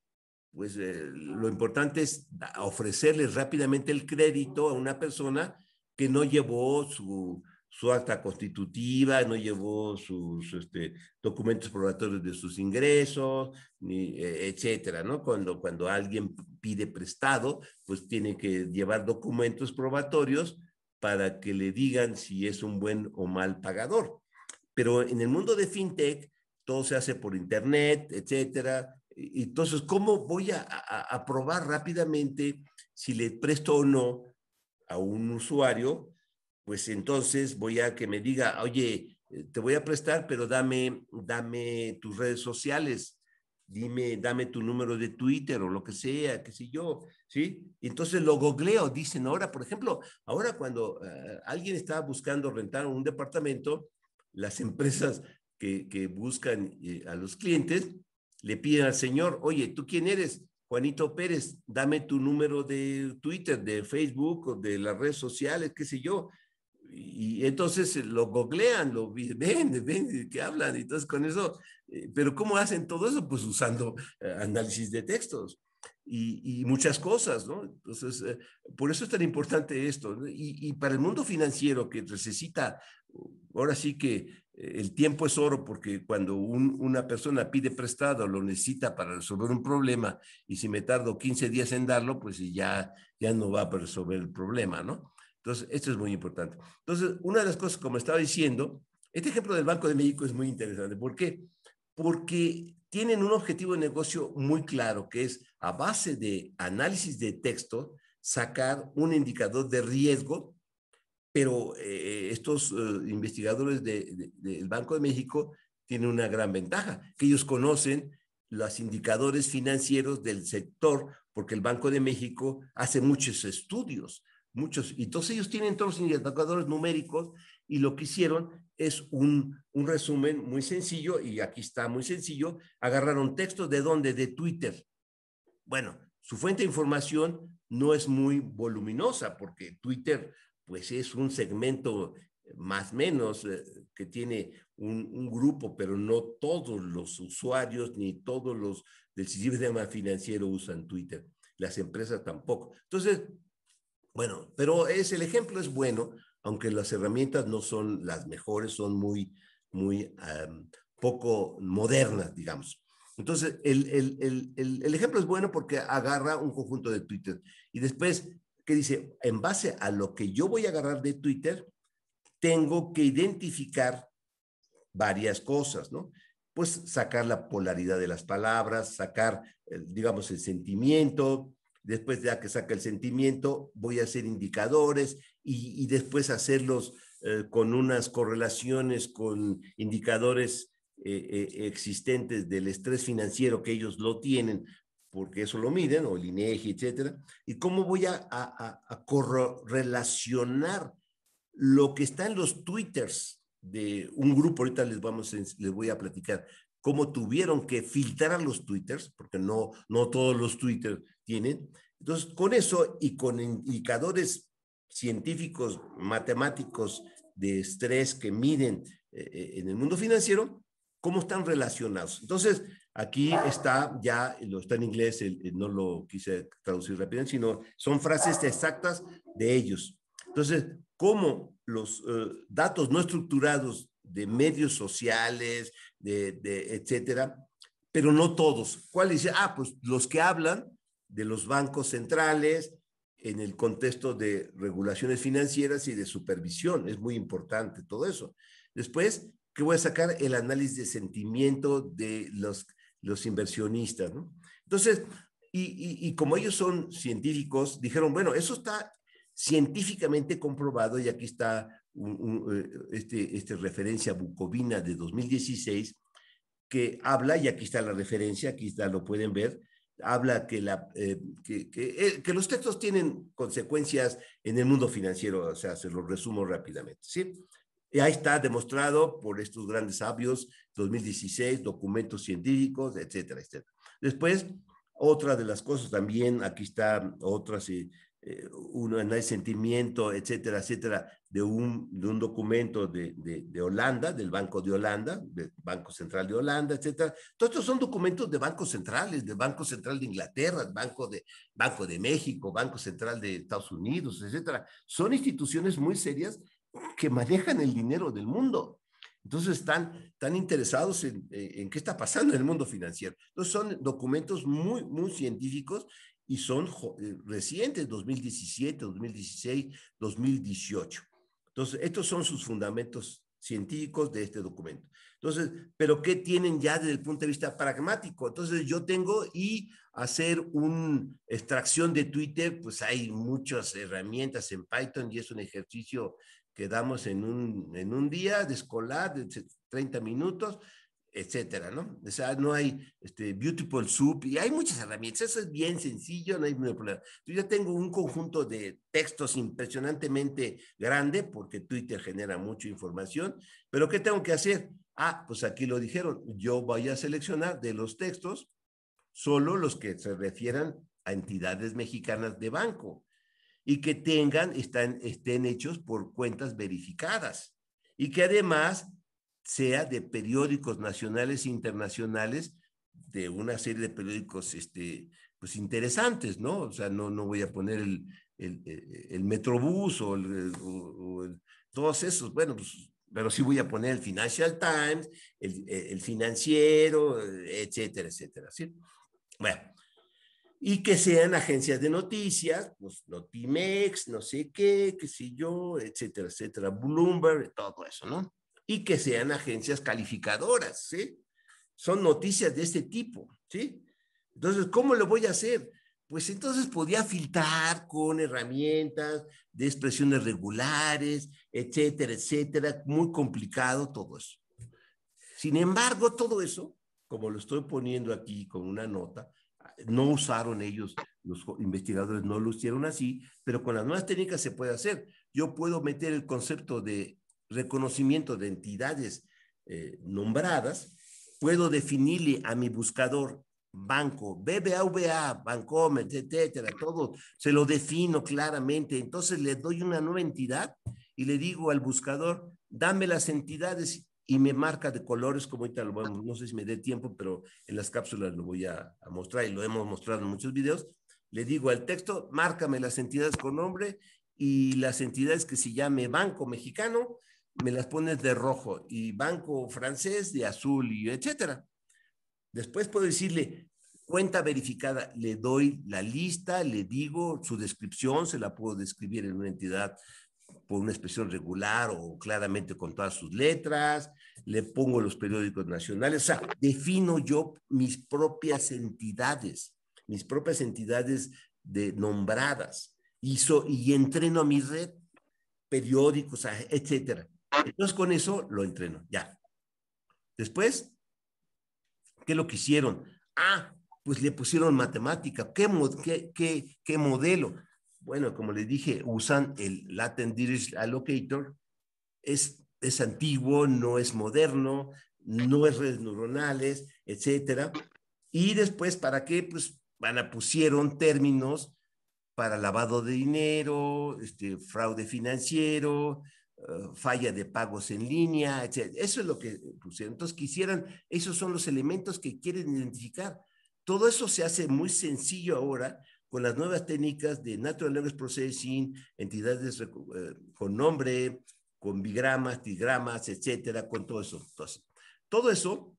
pues eh, lo importante es ofrecerles rápidamente el crédito a una persona que no llevó su, su acta constitutiva, no llevó sus este, documentos probatorios de sus ingresos, ni, eh, etcétera, ¿no? Cuando, cuando alguien pide prestado, pues tiene que llevar documentos probatorios para que le digan si es un buen o mal pagador. Pero en el mundo de fintech, todo se hace por internet, etcétera. Y, entonces, ¿cómo voy a, probar rápidamente si le presto o no a un usuario? Pues entonces voy a que me diga, oye, eh, te voy a prestar, pero dame, dame tus redes sociales, dime, dame tu número de Twitter o lo que sea, qué sé yo, ¿sí? Entonces lo googleo, dicen ahora, por ejemplo, ahora cuando eh, alguien está buscando rentar un departamento, las <laughs> empresas que, buscan eh, a los clientes, le piden al señor, oye, ¿tú quién eres? Juanito Pérez, dame tu número de Twitter, de Facebook, o de las redes sociales, qué sé yo. Y entonces eh, lo googlean, lo <laughs> ven, ven, que hablan, entonces con eso, eh, pero ¿cómo hacen todo eso? Pues usando análisis de textos y, muchas cosas, ¿no? Entonces, por eso es tan importante esto. y, para el mundo financiero que necesita, ahora sí que el tiempo es oro porque cuando una persona pide prestado, lo necesita para resolver un problema y si me tardo 15 días en darlo, pues ya, ya no va a resolver el problema, ¿no? Entonces, esto es muy importante. Entonces, una de las cosas, como estaba diciendo, este ejemplo del Banco de México es muy interesante. ¿Por qué? Porque tienen un objetivo de negocio muy claro, que es a base de análisis de texto, sacar un indicador de riesgo pero eh, estos eh, investigadores del Banco de México tienen una gran ventaja, que ellos conocen los indicadores financieros del sector, porque el Banco de México hace muchos estudios, muchos, y entonces ellos tienen todos los indicadores numéricos y lo que hicieron es un, un resumen muy sencillo, y aquí está muy sencillo, agarraron textos de dónde, de Twitter. Bueno, su fuente de información no es muy voluminosa, porque Twitter pues es un segmento más menos eh, que tiene un, grupo, pero no todos los usuarios ni todos los del sistema financiero usan Twitter. Las empresas tampoco. Entonces, bueno, pero es el ejemplo es bueno, aunque las herramientas no son las mejores, son muy, muy poco modernas, digamos. Entonces, el, el, ejemplo es bueno porque agarra un conjunto de Twitter y después que dice, en base a lo que yo voy a agarrar de Twitter, tengo que identificar varias cosas, ¿no? Pues sacar la polaridad de las palabras, sacar, eh, digamos, el sentimiento, después de que saca el sentimiento, voy a hacer indicadores y, después hacerlos eh, con unas correlaciones con indicadores eh, existentes del estrés financiero que ellos lo tienen porque eso lo miden, o el INEGI, etcétera, y cómo voy a, a, a correlacionar lo que está en los twitters de un grupo, ahorita les, vamos, les voy a platicar cómo tuvieron que filtrar los twitters, porque no, no todos los twitters tienen. Entonces, con eso y con indicadores científicos, matemáticos de estrés que miden eh, eh, en el mundo financiero, cómo están relacionados. Entonces, Aquí está ya, lo está en inglés, no lo quise traducir rápidamente, sino son frases exactas de ellos. Entonces, ¿cómo los eh, datos no estructurados de medios sociales, de, etcétera, pero no todos? ¿Cuáles? Ah, pues los que hablan de los bancos centrales en el contexto de regulaciones financieras y de supervisión. Es muy importante todo eso. Después, ¿qué voy a sacar el análisis de sentimiento de los los inversionistas. ¿no? Entonces, y, como ellos son científicos, dijeron, bueno, eso está científicamente comprobado y aquí está un, eh, este, este, referencia bucovina de 2016 que habla, y aquí está la referencia, aquí está, lo pueden ver, habla que, la, eh, que, que, eh, que, los textos tienen consecuencias en el mundo financiero, o sea, se los resumo rápidamente, ¿sí? Y ahí está demostrado por estos grandes sabios, 2016, documentos científicos, etcétera, etcétera. Después, otra de las cosas también, aquí está otra, y eh, uno en el sentimiento, etcétera, etcétera, de un, de un documento de, de, Holanda, del Banco de Holanda, del Banco Central de Holanda, etcétera. Todos estos son documentos de bancos centrales, del Banco Central de Inglaterra, Banco de, Banco de México, Banco Central de Estados Unidos, etcétera. Son instituciones muy serias que manejan el dinero del mundo. Entonces están tan interesados en, en, qué está pasando en el mundo financiero. Entonces son documentos muy, muy científicos y son eh, recientes, 2017, 2016, 2018. Entonces, estos son sus fundamentos científicos de este documento. Entonces, pero ¿qué tienen ya desde el punto de vista pragmático? Entonces, yo tengo y hacer una extracción de Twitter, pues hay muchas herramientas en Python y es un ejercicio quedamos en un, en un día de escolar de 30 minutos, etcétera, ¿no? O sea, no hay este, Beautiful Soup y hay muchas herramientas, eso es bien sencillo, no hay ningún problema. Yo tengo un conjunto de textos impresionantemente grande porque Twitter genera mucha información, pero ¿qué tengo que hacer? Ah, pues aquí lo dijeron, yo voy a seleccionar de los textos solo los que se refieran a entidades mexicanas de banco y que tengan, están, estén hechos por cuentas verificadas y que además sea de periódicos nacionales e internacionales, de una serie de periódicos este, pues interesantes, ¿no? O sea, no, no voy a poner el, el, eh, el Metrobús o, todos esos, bueno, pues, pero sí voy a poner el Financial Times, el, financiero, etcétera, etcétera, ¿sí? Bueno, y que sean agencias de noticias, pues Notimex, no sé qué, qué sé yo, etcétera, etcétera, Bloomberg, todo eso, ¿no? Y que sean agencias calificadoras, ¿sí? Son noticias de este tipo, ¿sí? Entonces, ¿cómo lo voy a hacer? Pues entonces podía filtrar con herramientas de expresiones regulares, etcétera, etcétera, muy complicado todo eso. Sin embargo, todo eso, como lo estoy poniendo aquí con una nota, no usaron ellos, los investigadores no lo hicieron así, pero con las nuevas técnicas se puede hacer. Yo puedo meter el concepto de reconocimiento de entidades eh, nombradas, puedo definirle a mi buscador banco, BBVA, Bancomer, etcétera, todo, se lo defino claramente. Entonces le doy una nueva entidad y le digo al buscador, dame las entidades y me marca de colores, como ahorita lo ah. no sé si me dé tiempo, pero en las cápsulas lo voy a, a, mostrar y lo hemos mostrado en muchos videos. Le digo al texto, márcame las entidades con nombre y las entidades que se llame Banco Mexicano, me las pones de rojo y Banco Francés de azul y etcétera. Después puedo decirle, cuenta verificada, le doy la lista, le digo su descripción, se la puedo describir en una entidad por una expresión regular o claramente con todas sus letras, le pongo los periódicos nacionales, o sea, defino yo mis propias entidades, mis propias entidades de nombradas, y, y entreno a mi red, periódicos, etcétera. Entonces con eso lo entreno, ya. Después, ¿qué es lo que hicieron? Ah, pues le pusieron matemática. ¿Qué, modelo? Bueno, como les dije, usan el Latin Dirich Allocator. Es es antiguo, no es moderno, no es redes neuronales, etcétera. Y después, ¿para qué? Pues van a pusieron términos para lavado de dinero, este, fraude financiero, eh, falla de pagos en línea, etcétera. Eso es lo que pusieron. Entonces, quisieran, esos son los elementos que quieren identificar. Todo eso se hace muy sencillo ahora con las nuevas técnicas de Natural Language Processing, entidades eh, con nombre, con bigramas, tigramas, etcétera, con todo eso. Entonces, todo eso,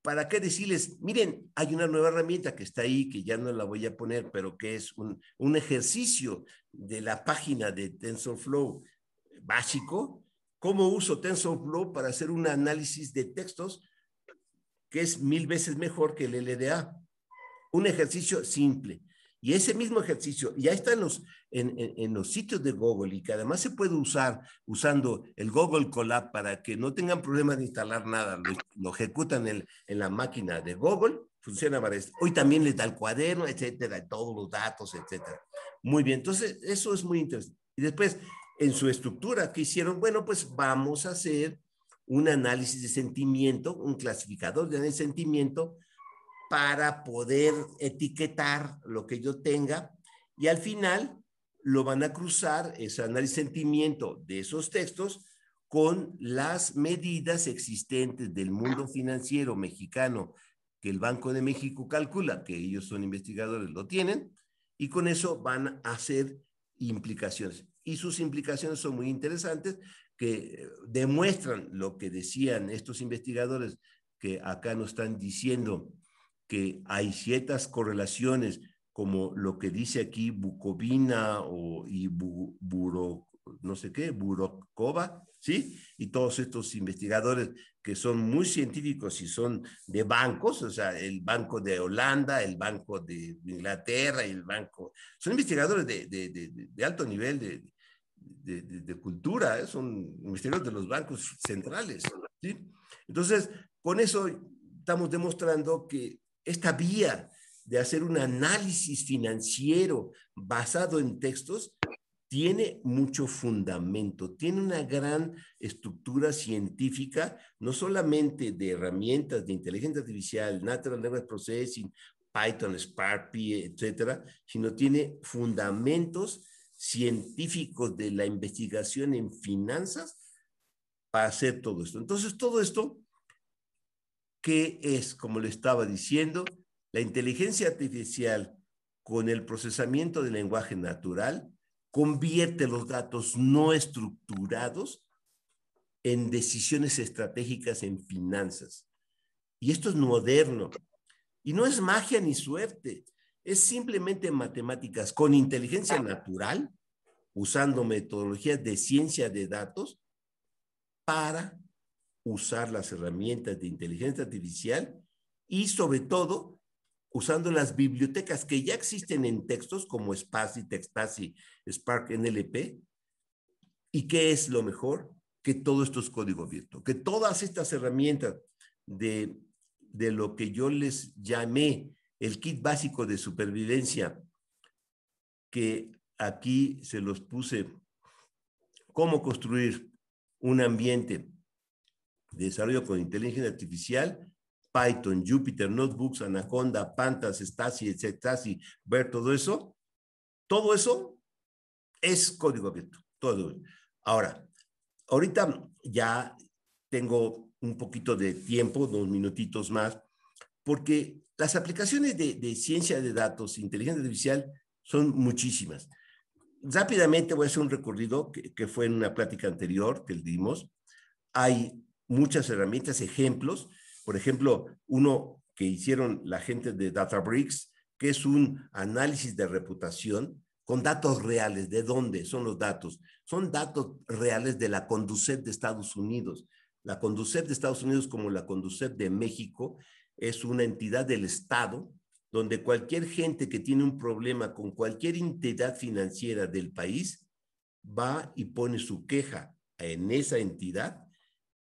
¿para qué decirles? Miren, hay una nueva herramienta que está ahí, que ya no la voy a poner, pero que es un, un ejercicio de la página de TensorFlow básico. ¿Cómo uso TensorFlow para hacer un análisis de textos que es mil veces mejor que el LDA? Un ejercicio simple. Y ese mismo ejercicio ya está en los, en, los sitios de Google y que además se puede usar usando el Google Colab para que no tengan problemas de instalar nada, lo, ejecutan en, la máquina de Google, funciona para esto. Hoy también les da el cuaderno, etcétera, todos los datos, etcétera. Muy bien, entonces eso es muy interesante. Y después, en su estructura que hicieron, bueno, pues vamos a hacer un análisis de sentimiento, un clasificador de sentimiento para poder etiquetar lo que yo tenga y al final lo van a cruzar ese análisis sentimiento de esos textos con las medidas existentes del mundo financiero mexicano que el Banco de México calcula, que ellos son investigadores, lo tienen, y con eso van a hacer implicaciones. Y sus implicaciones son muy interesantes, que demuestran lo que decían estos investigadores que acá nos están diciendo que hay ciertas correlaciones, como lo que dice aquí Bukovina o, y no sé qué, Burokova, ¿sí? Y todos estos investigadores que son muy científicos y son de bancos, o sea, el Banco de Holanda, el Banco de Inglaterra, el Banco... Son investigadores de, alto nivel de, cultura, ¿eh? son investigadores de los bancos centrales, ¿sí? Entonces, con eso estamos demostrando que esta vía de hacer un análisis financiero basado en textos tiene mucho fundamento, tiene una gran estructura científica, no solamente de herramientas de inteligencia artificial, natural language processing, Python, Spark, etcétera, sino tiene fundamentos científicos de la investigación en finanzas para hacer todo esto. Entonces, todo esto que es, como le estaba diciendo, la inteligencia artificial con el procesamiento del lenguaje natural? Convierte los datos no estructurados en decisiones estratégicas en finanzas. Y esto es moderno. Y no es magia ni suerte, es simplemente matemáticas con inteligencia natural, usando metodologías de ciencia de datos para usar las herramientas de inteligencia artificial y sobre todo usando las bibliotecas que ya existen en textos como Spacy, Textasi, Spark NLP. ¿Y qué es lo mejor? Que todo esto es código abierto, que todas estas herramientas de, de lo que yo les llamé el kit básico de supervivencia, que aquí se los puse, cómo construir un ambiente de desarrollo con inteligencia artificial, Python, Jupyter Notebooks, Anaconda, Pantas, Stasi, etc. ver todo eso, todo eso es código abierto. Todo. Ahora, ahorita ya tengo un poquito de tiempo, dos minutitos más, porque las aplicaciones de, de ciencia de datos, inteligencia artificial, son muchísimas. Rápidamente voy a hacer un recorrido que, que fue en una plática anterior que dimos. Hay muchas herramientas, ejemplos. Por ejemplo, uno que hicieron la gente de Databricks, que es un análisis de reputación con datos reales. ¿De dónde son los datos? Son datos reales de la Conducet de Estados Unidos. La Conducet de Estados Unidos, como la Conducet de México, es una entidad del Estado donde cualquier gente que tiene un problema con cualquier entidad financiera del país va y pone su queja en esa entidad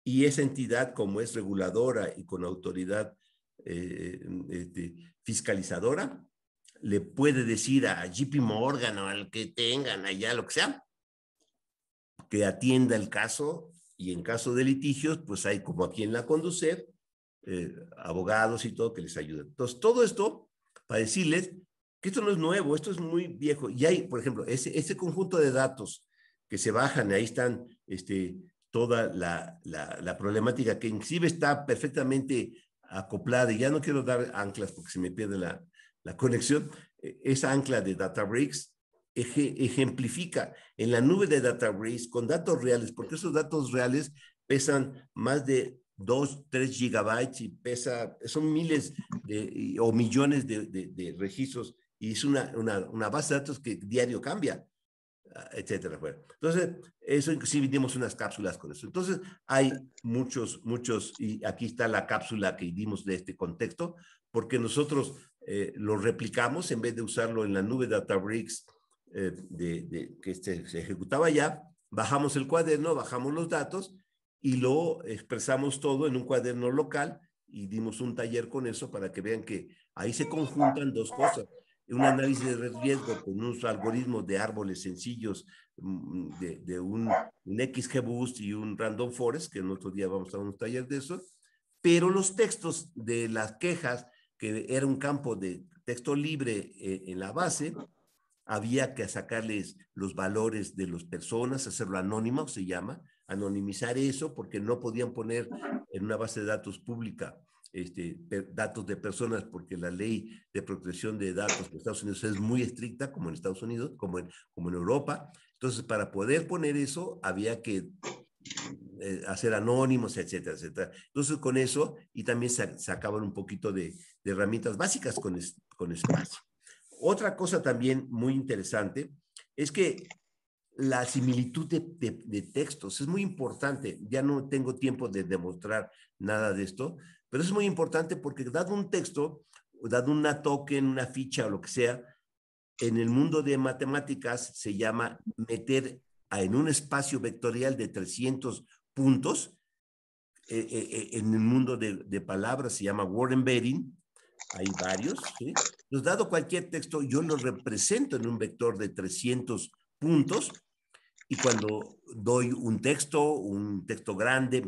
y esa entidad, como es reguladora y con autoridad eh, este, fiscalizadora, le puede decir a JP Morgan o al que tengan allá, lo que sea, que atienda el caso y en caso de litigios, pues hay como a en la conducir eh, abogados y todo que les ayuden. Entonces, todo esto para decirles que esto no es nuevo, esto es muy viejo. Y hay, por ejemplo, ese, ese conjunto de datos que se bajan, ahí están este, toda la, problemática que inclusive está perfectamente acoplada, y ya no quiero dar anclas porque se me pierde la, conexión, eh, esa ancla de Databricks ejemplifica en la nube de Databricks con datos reales, porque esos datos reales pesan más de 2, 3 gigabytes y pesa, son miles o millones de, registros y es una, una, base de datos que diario cambia etcétera. entonces, eso inclusive dimos unas cápsulas con eso. Entonces, hay muchos, muchos, y aquí está la cápsula que dimos de este contexto, porque nosotros eh, lo replicamos en vez de usarlo en la nube Databricks eh, de, que se, este se ejecutaba ya, bajamos el cuaderno, bajamos los datos y lo expresamos todo en un cuaderno local y dimos un taller con eso para que vean que ahí se conjuntan dos cosas un análisis de riesgo con unos algoritmos de árboles sencillos mm, de, un, XGBoost y un Random Forest, que en otro día vamos a un taller de eso, pero los textos de las quejas, que era un campo de texto libre eh, en la base, había que sacarles los valores de las personas, hacerlo anónimo, se llama, anonimizar eso, porque no podían poner en una base de datos pública este, datos de personas, porque la ley de protección de datos de Estados Unidos es muy estricta, como en Estados Unidos, como en, como en Europa. Entonces, para poder poner eso, había que eh, hacer anónimos, etcétera, etcétera. Entonces, con eso, y también se acaban un poquito de, herramientas básicas con, con Otra cosa también muy interesante es que la similitud de, textos es muy importante. Ya no tengo tiempo de demostrar nada de esto, pero es muy importante porque dado un texto, dado una token, una ficha o lo que sea, en el mundo de matemáticas se llama meter en un espacio vectorial de 300 puntos, eh, eh, eh, en el mundo de, palabras se llama word embedding, hay varios, ¿sí? dado cualquier texto, yo lo represento en un vector de 300 puntos y cuando doy un texto, un texto grande,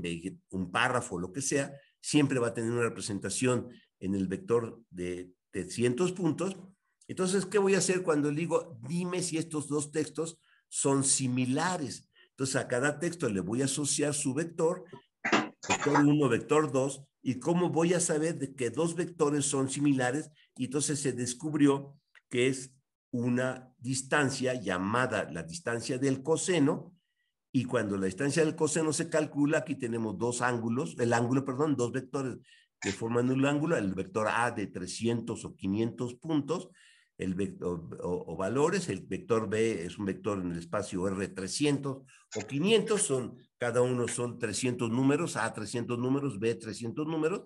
un párrafo, lo que sea, siempre va a tener una representación en el vector de 300 puntos. Entonces, ¿qué voy a hacer cuando digo, dime si estos dos textos son similares? Entonces, a cada texto le voy a asociar su vector, vector 1, vector 2, y cómo voy a saber de que dos vectores son similares. Y entonces se descubrió que es una distancia llamada la distancia del coseno, y cuando la distancia del coseno se calcula, aquí tenemos dos ángulos, el ángulo, perdón, dos vectores que forman un ángulo, el vector A de 300 o 500 puntos el vector, o, valores, el vector B es un vector en el espacio R 300 o 500, son, cada uno son 300 números, A 300 números, B 300 números,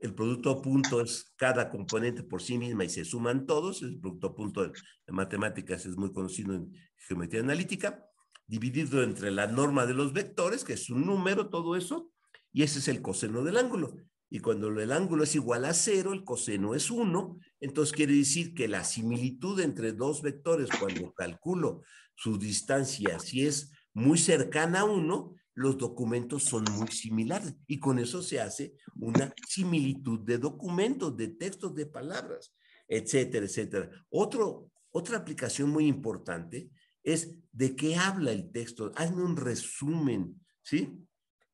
el producto punto es cada componente por sí misma y se suman todos. El producto punto de, matemáticas es muy conocido en geometría analítica dividido entre la norma de los vectores, que es un número, todo eso, y ese es el coseno del ángulo. Y cuando el ángulo es igual a cero, el coseno es uno, entonces quiere decir que la similitud entre dos vectores, cuando calculo su distancia, si es muy cercana a uno, los documentos son muy similares y con eso se hace una similitud de documentos, de textos, de palabras, etcétera, etcétera. Otro, otra aplicación muy importante es de qué habla el texto, hazme un resumen, ¿sí?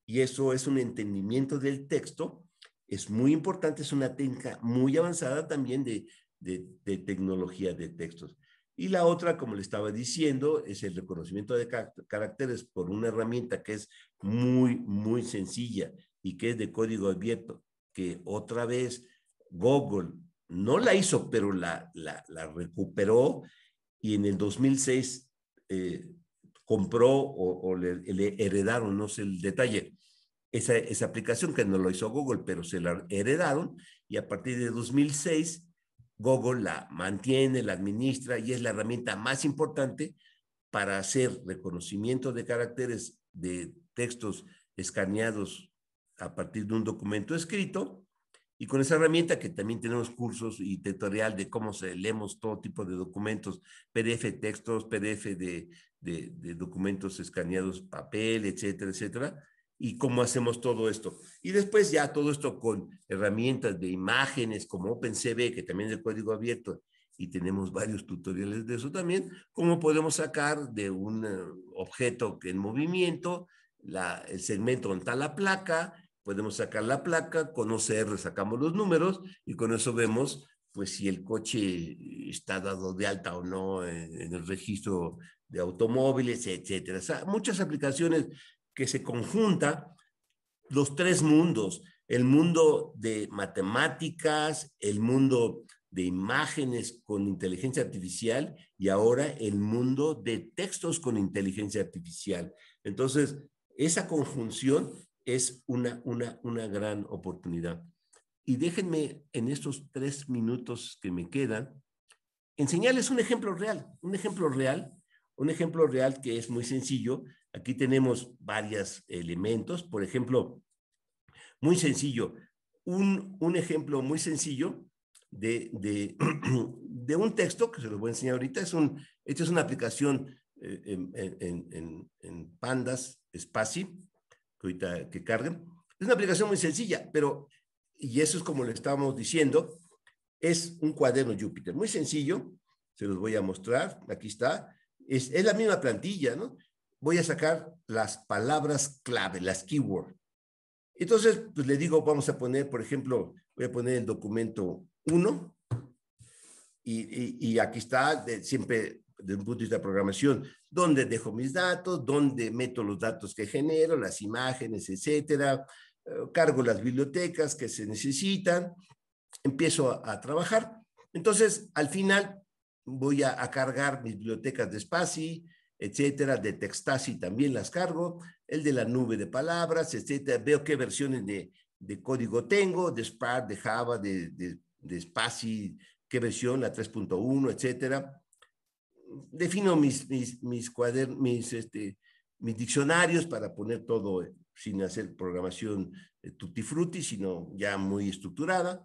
Y eso es un entendimiento del texto, es muy importante, es una técnica muy avanzada también de, de, tecnología de textos. Y la otra, como le estaba diciendo, es el reconocimiento de caracteres por una herramienta que es muy, muy sencilla y que es de código abierto, que otra vez Google no la hizo, pero la, la, la recuperó y en el 2006 eh, compró o, le, heredaron, no sé el detalle, esa, esa, aplicación que no lo hizo Google, pero se la heredaron y a partir de 2006 Google la mantiene, la administra y es la herramienta más importante para hacer reconocimiento de caracteres de textos escaneados a partir de un documento escrito y con esa herramienta que también tenemos cursos y tutorial de cómo se leemos todo tipo de documentos, PDF textos, PDF de, documentos escaneados, papel, etcétera, etcétera, y cómo hacemos todo esto. Y después ya todo esto con herramientas de imágenes como OpenCV, que también es de código abierto, y tenemos varios tutoriales de eso también, cómo podemos sacar de un eh, objeto en movimiento la, el segmento donde está la placa, podemos sacar la placa, conocer sacamos los números y con eso vemos pues si el coche está dado de alta o no en, el registro de automóviles, etcétera. muchas aplicaciones que se conjunta los tres mundos, el mundo de matemáticas, el mundo de imágenes con inteligencia artificial y ahora el mundo de textos con inteligencia artificial. Entonces, esa conjunción es una, una, una gran oportunidad. Y déjenme en estos tres minutos que me quedan enseñarles un ejemplo real, un ejemplo real, un ejemplo real que es muy sencillo. Aquí tenemos varios elementos, por ejemplo, muy sencillo, un, un ejemplo muy sencillo de, de, <clears throat> de, un texto que se los voy a enseñar ahorita. Es un, esta es una aplicación eh, en, en, en, en Pandas Spaci, que ahorita que Es una aplicación muy sencilla, pero, y eso es como le estábamos diciendo, es un cuaderno Júpiter, muy sencillo, se los voy a mostrar, aquí está, es, la misma plantilla, ¿no? Voy a sacar las palabras clave, las keywords. Entonces, pues le digo, vamos a poner, por ejemplo, voy a poner el documento 1 y, aquí está, siempre desde un punto de vista de programación, dónde dejo mis datos, dónde meto los datos que genero, las imágenes, etcétera, eh, cargo las bibliotecas que se necesitan, empiezo a, trabajar. Entonces, al final, voy a, cargar mis bibliotecas de Spacy etcétera, de Textasi también las cargo, el de la nube de palabras, etcétera, veo qué versiones de, de código tengo, de Spark, de Java, de, de, qué versión, la 3.1, etcétera defino mis, mis, mis, mis, este, mis diccionarios para poner todo eh, sin hacer programación eh, tutti frutti, sino ya muy estructurada.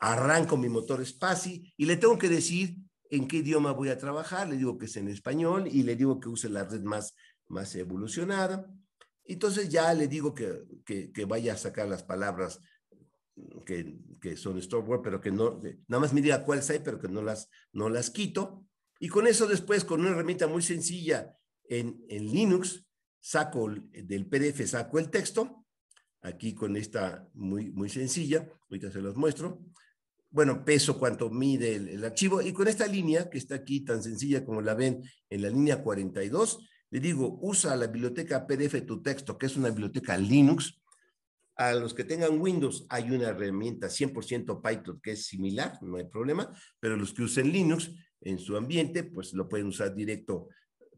Arranco mi motor Spaci y le tengo que decir en qué idioma voy a trabajar. Le digo que es en español y le digo que use la red más, más evolucionada. Entonces ya le digo que, que, vaya a sacar las palabras que, que son software, pero que no, nada más me diga cuáles hay, pero que no las, no las quito. Y con eso después, con una herramienta muy sencilla en, Linux, saco del PDF, saco el texto, aquí con esta muy, muy sencilla, ahorita se los muestro, bueno, peso cuánto mide el, el, archivo, y con esta línea que está aquí tan sencilla como la ven en la línea 42, le digo, usa la biblioteca PDF tu texto, que es una biblioteca Linux. A los que tengan Windows hay una herramienta 100% Python que es similar, no hay problema, pero los que usen Linux en su ambiente, pues lo pueden usar directo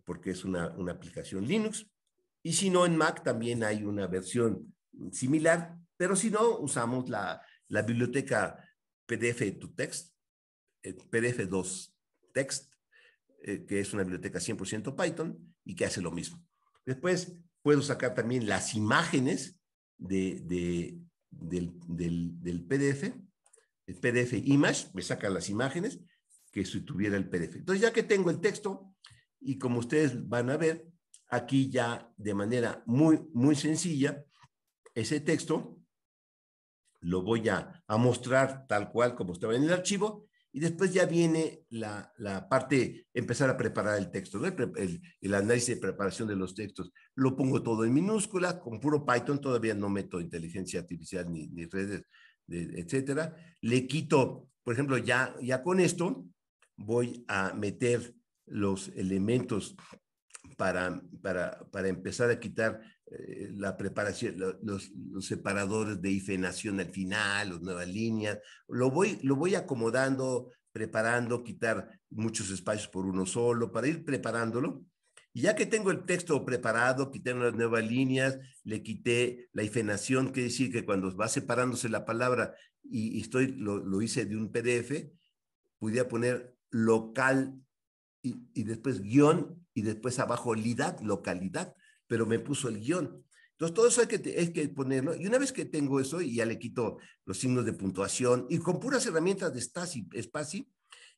porque es una, aplicación Linux. Y si no, en Mac también hay una versión similar, pero si no, usamos la, biblioteca PDF to text, eh, PDF 2 text, eh, que es una biblioteca 100% Python y que hace lo mismo. Después puedo sacar también las imágenes de, del, PDF, el PDF image, me saca las imágenes que si tuviera el PDF. Entonces, ya que tengo el texto, y como ustedes van a ver, aquí ya de manera muy, muy sencilla, ese texto lo voy a, mostrar tal cual como estaba en el archivo, y después ya viene la, parte, empezar a preparar el texto, el, análisis de preparación de los textos. Lo pongo todo en minúscula, con puro Python, todavía no meto inteligencia artificial ni, ni redes, de, etcétera. Le quito, por ejemplo, ya, ya con esto, voy a meter los elementos para, para, empezar a quitar eh, la preparación, los, separadores de ifenación al final, las nuevas líneas, lo voy, lo voy acomodando, preparando, quitar muchos espacios por uno solo, para ir preparándolo. Y ya que tengo el texto preparado, quité las nuevas líneas, le quité la ifenación, que decir que cuando va separándose la palabra y, estoy, lo, lo, hice de un PDF, pudiera poner local y, después guión y después abajo lidad, localidad, pero me puso el guión. Entonces, todo eso hay que, que ponerlo. Y una vez que tengo eso, y ya le quito los signos de puntuación, y con puras herramientas de Stasi, Spasi,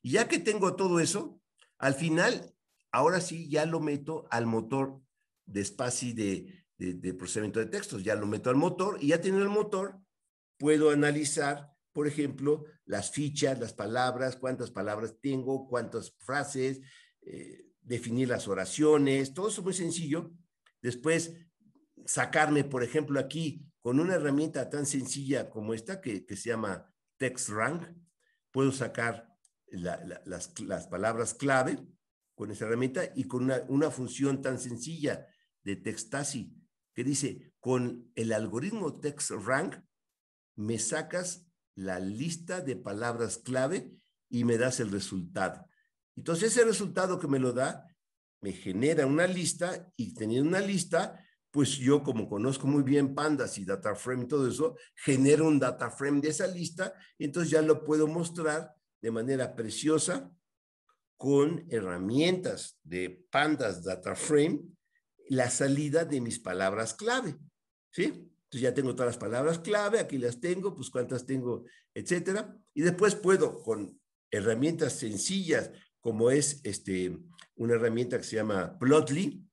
ya que tengo todo eso, al final, ahora sí, ya lo meto al motor de Spasi de, de, de de textos, ya lo meto al motor, y ya teniendo el motor, puedo analizar por ejemplo, las fichas, las palabras, cuántas palabras tengo, cuántas frases, eh, definir las oraciones, todo eso muy sencillo. Después, sacarme, por ejemplo, aquí con una herramienta tan sencilla como esta que, se llama TextRank, puedo sacar las, palabras clave con esa herramienta y con una, una función tan sencilla de Textasi que dice, con el algoritmo TextRank me sacas la lista de palabras clave y me das el resultado. Entonces ese resultado que me lo da, me genera una lista y teniendo una lista, pues yo como conozco muy bien pandas y data frame y todo eso, genero un data frame de esa lista entonces ya lo puedo mostrar de manera preciosa con herramientas de pandas data frame la salida de mis palabras clave. ¿Sí? Entonces ya tengo todas las palabras clave, aquí las tengo, pues cuántas tengo, etcétera. Y después puedo con herramientas sencillas como es este, una herramienta que se llama Plotly,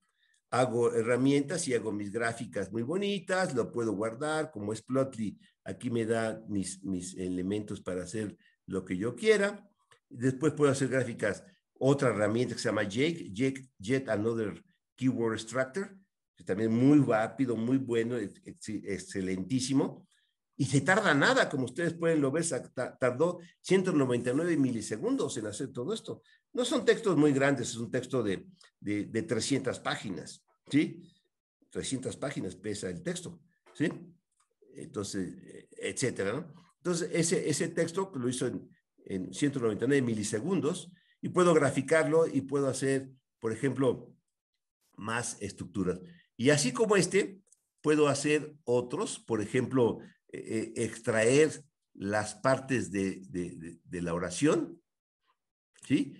hago herramientas y hago mis gráficas muy bonitas, lo puedo guardar, como es Plotly, aquí me da mis, elementos para hacer lo que yo quiera. Después puedo hacer gráficas, otra herramienta que se llama Jake, Jake Jet Another Keyword Extractor, también muy rápido, muy bueno, excelentísimo, y se tarda nada, como ustedes pueden lo ver, tardó 199 milisegundos en hacer todo esto. No son textos muy grandes, es un texto de, de, 300 páginas, ¿sí? 300 páginas pesa el texto, ¿sí? Entonces, e, etcétera, Entonces, ese, ese texto lo hizo en, en 199 milisegundos y puedo graficarlo y puedo hacer, por ejemplo, más estructuras. Y así como este, puedo hacer otros, por ejemplo, eh, eh, extraer las partes de, de, la oración, ¿sí?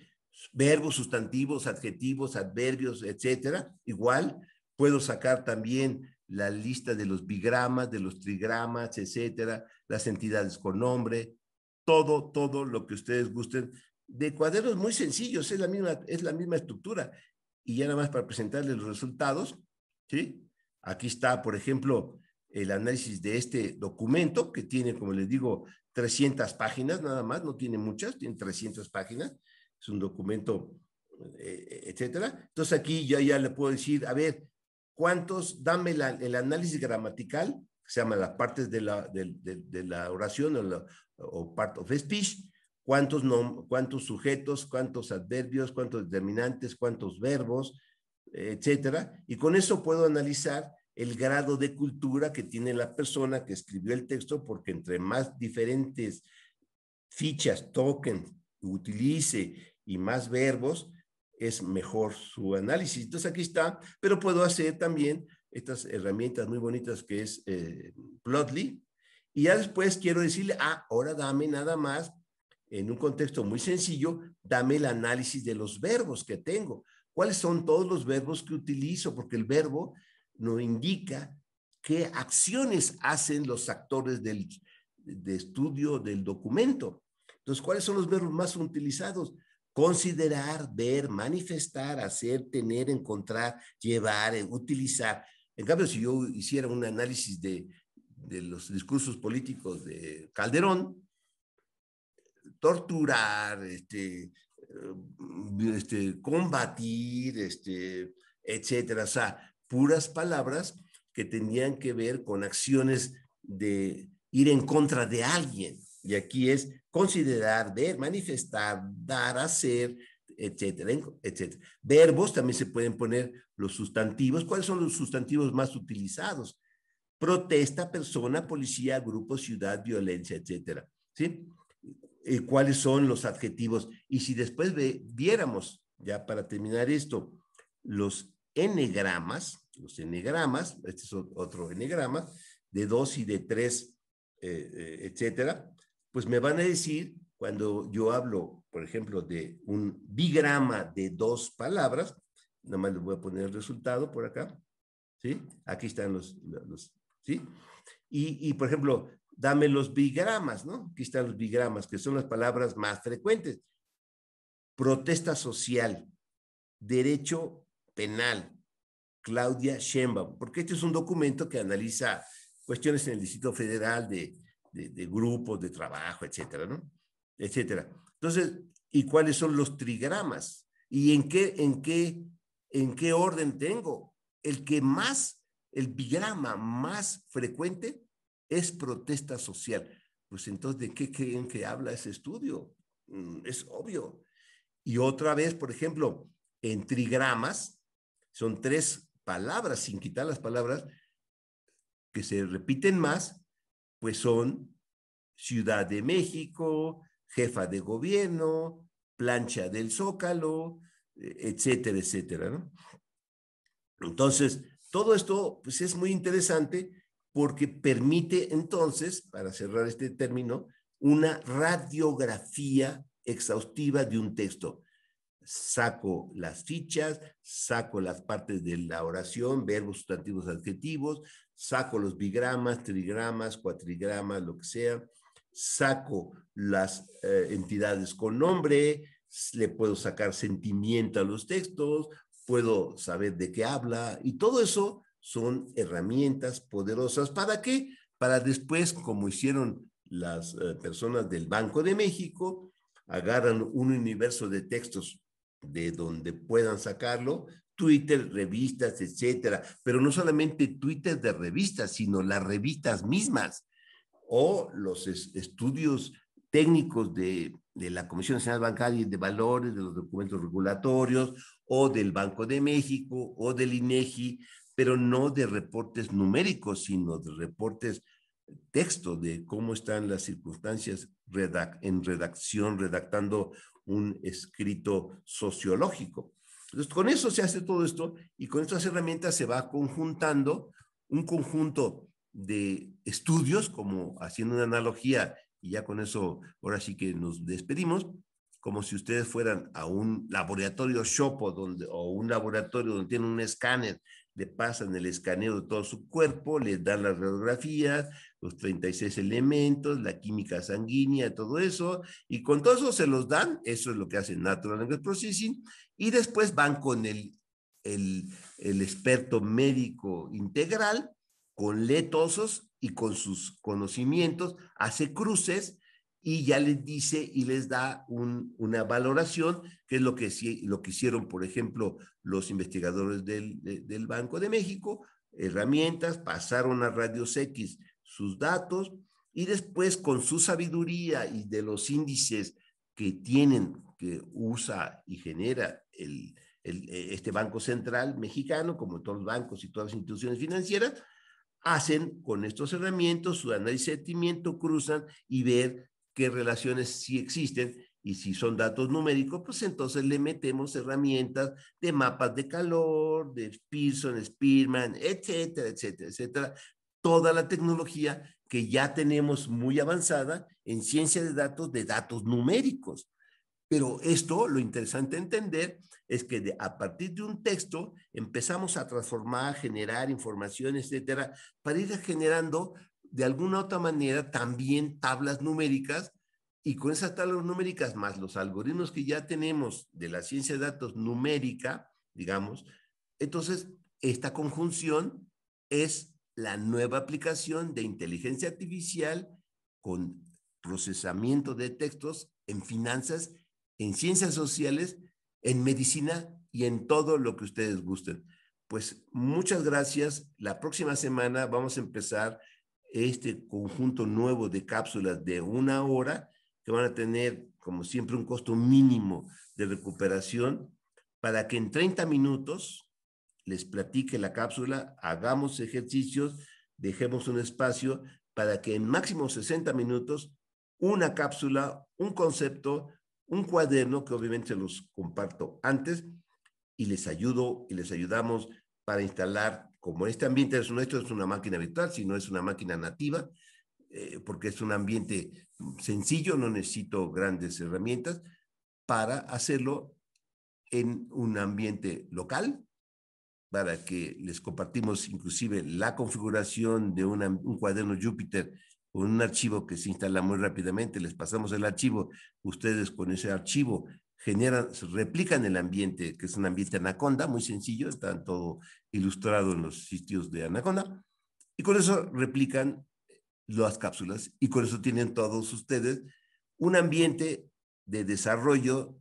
Verbos, sustantivos, adjetivos, adverbios, etcétera. Igual, puedo sacar también la lista de los bigramas, de los trigramas, etcétera, las entidades con nombre, todo, todo lo que ustedes gusten, de cuadernos muy sencillos, es la misma, es la misma estructura. Y ya nada más para presentarles los resultados, ¿sí? Aquí está, por ejemplo, el análisis de este documento que tiene, como les digo, 300 páginas nada más, no tiene muchas, tiene 300 páginas, es un documento, eh, etcétera. Entonces aquí ya, ya le puedo decir, a ver, ¿cuántos? Dame el análisis gramatical, que se llama las partes de la, de, la oración o, la, o part of speech, cuántos, sujetos, cuántos adverbios, cuántos determinantes, cuántos verbos, etcétera. Y con eso puedo analizar el grado de cultura que tiene la persona que escribió el texto, porque entre más diferentes fichas, tokens utilice y más verbos, es mejor su análisis. Entonces aquí está, pero puedo hacer también estas herramientas muy bonitas que es eh, Plotly. Y ya después quiero decirle, ah, ahora dame nada más en un contexto muy sencillo, dame el análisis de los verbos que tengo. ¿Cuáles son todos los verbos que utilizo? Porque el verbo nos indica qué acciones hacen los actores del de estudio del documento. Entonces, ¿cuáles son los verbos más utilizados? Considerar, ver, manifestar, hacer, tener, encontrar, llevar, eh, utilizar. En cambio, si yo hiciera un análisis de los discursos políticos de Calderón, torturar, este, eh, este, combatir, este, etcétera. O sea, puras palabras que tenían que ver con acciones de ir en contra de alguien. Y aquí es considerar, ver, manifestar, dar, hacer, etcétera, etcétera. Verbos también se pueden poner los sustantivos. ¿Cuáles son los sustantivos más utilizados? Protesta, persona, policía, grupo, ciudad, violencia, etcétera. ¿Sí? Eh, cuáles son los adjetivos. Y si después viéramos, ya para terminar esto, los enegramas, los enegramas, este es otro enegrama, de dos y de tres, eh, eh, etcétera, pues me van a decir, cuando yo hablo, por ejemplo, de un bigrama de dos palabras, nada más les voy a poner el resultado por acá, ¿sí? Aquí están los, ¿sí? Y, y, por ejemplo, dame los bigramas, ¿no? Aquí están los bigramas, que son las palabras más frecuentes. Protesta social, derecho penal, Claudia Sheinbaum, porque este es un documento que analiza cuestiones en el Distrito Federal de, de, grupos de trabajo, etcétera, ¿no? Etcétera. Entonces, ¿y cuáles son los trigramas? ¿Y en qué, en qué, en qué orden tengo? El que más, el bigrama más frecuente es protesta social. Pues entonces, ¿de qué creen que habla ese estudio? Mm, es obvio. Y otra vez, por ejemplo, en trigramas, son tres palabras, sin quitar las palabras, que se repiten más, pues son Ciudad de México, jefa de gobierno, plancha del zócalo, eh, etcétera, etcétera. ¿no? Entonces, todo esto pues, es muy interesante porque permite entonces, para cerrar este término, una radiografía exhaustiva de un texto. Saco las fichas, saco las partes de la oración, verbos, sustantivos, adjetivos, saco los bigramas, trigramas, cuatrigramas, lo que sea, saco las eh, entidades con nombre, le puedo sacar sentimiento a los textos, puedo saber de qué habla y todo eso son herramientas poderosas. ¿Para qué? Para después, como hicieron las eh, personas del Banco de México, agarran un universo de textos de donde puedan sacarlo, Twitter, revistas, etcétera, pero no solamente Twitter de revistas, sino las revistas mismas o los estudios técnicos de, de, la Comisión Nacional Bancaria de Valores, de los documentos regulatorios, o del Banco de México, o del INEGI, pero no de reportes numéricos, sino de reportes eh, texto de cómo están las circunstancias en redacción, redactando un escrito sociológico. Entonces, con eso se hace todo esto y con estas herramientas se va conjuntando un conjunto de estudios, como haciendo una analogía, y ya con eso ahora sí que nos despedimos, como si ustedes fueran a un laboratorio Shopo donde, o un laboratorio donde tienen un escáner le pasan el escaneo de todo su cuerpo, le dan las radiografías, los 36 elementos, la química sanguínea, todo eso, y con todo eso se los dan, eso es lo que hace Natural Language Processing, y después van con el, el, el experto médico integral, con letosos y con sus conocimientos, hace cruces y ya les dice y les da una valoración, que es lo que, lo que hicieron, por ejemplo, los investigadores del, Banco de México, herramientas, pasaron a Radios X sus datos y después con su sabiduría y de los índices que tienen, que usa y genera el, el, este Banco Central mexicano, como todos los bancos y todas las instituciones financieras, hacen con estos herramientas su análisis de sentimiento, cruzan y ver qué relaciones sí existen y si son datos numéricos, pues entonces le metemos herramientas de mapas de calor, de Pearson, Spearman, etcétera, etcétera, etcétera. Toda la tecnología que ya tenemos muy avanzada en ciencia de datos, de datos numéricos. Pero esto, lo interesante entender es que a partir de un texto empezamos a transformar, generar información, etcétera, para ir generando de alguna otra manera también tablas numéricas y con esas tablas numéricas más los algoritmos que ya tenemos de la ciencia de datos numérica, digamos, entonces esta conjunción es la nueva aplicación de inteligencia artificial con procesamiento de textos en finanzas, en ciencias sociales, en medicina y en todo lo que ustedes gusten. Pues muchas gracias. La próxima semana vamos a empezar este conjunto nuevo de cápsulas de una hora que van a tener, como siempre, un costo mínimo de recuperación para que en 30 minutos les platique la cápsula, hagamos ejercicios, dejemos un espacio para que en máximo 60 minutos una cápsula, un concepto, un cuaderno que obviamente los comparto antes y les ayudo y les ayudamos para instalar como este ambiente es nuestro, es una máquina virtual, sino es una máquina nativa, eh, porque es un ambiente sencillo, no necesito grandes herramientas, para hacerlo en un ambiente local, para que les compartimos inclusive la configuración de un cuaderno Jupyter o un archivo que se instala muy rápidamente, les pasamos el archivo, ustedes con ese archivo generan, replican el ambiente, que es un ambiente anaconda, muy sencillo, está todo ilustrado en los sitios de anaconda, y con eso replican las cápsulas y con eso tienen todos ustedes un ambiente de desarrollo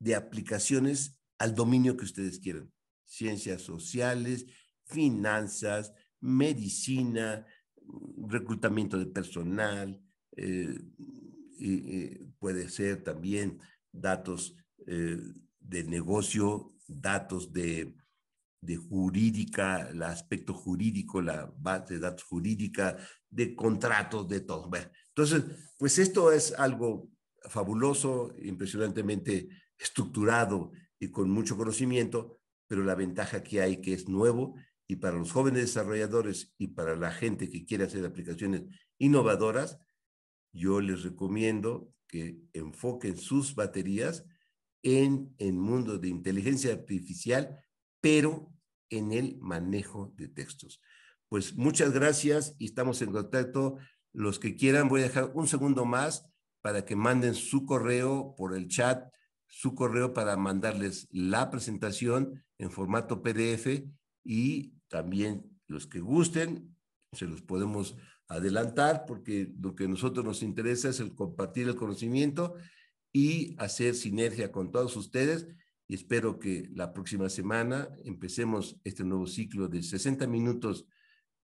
de aplicaciones al dominio que ustedes quieran. Ciencias sociales, finanzas, medicina, reclutamiento de personal, eh, y, puede ser también datos eh, de negocio, datos de, de, jurídica, el aspecto jurídico, la base de datos jurídica, de contratos, de todo. entonces, pues esto es algo fabuloso, impresionantemente estructurado y con mucho conocimiento, pero la ventaja que hay que es nuevo y para los jóvenes desarrolladores y para la gente que quiere hacer aplicaciones innovadoras, yo les recomiendo que enfoquen sus baterías en el mundo de inteligencia artificial, pero en el manejo de textos. Pues muchas gracias y estamos en contacto. Los que quieran, voy a dejar un segundo más para que manden su correo por el chat, su correo para mandarles la presentación en formato PDF y también los que gusten, se los podemos adelantar porque lo que a nosotros nos interesa es el compartir el conocimiento y hacer sinergia con todos ustedes. Y espero que la próxima semana empecemos este nuevo ciclo de 60 minutos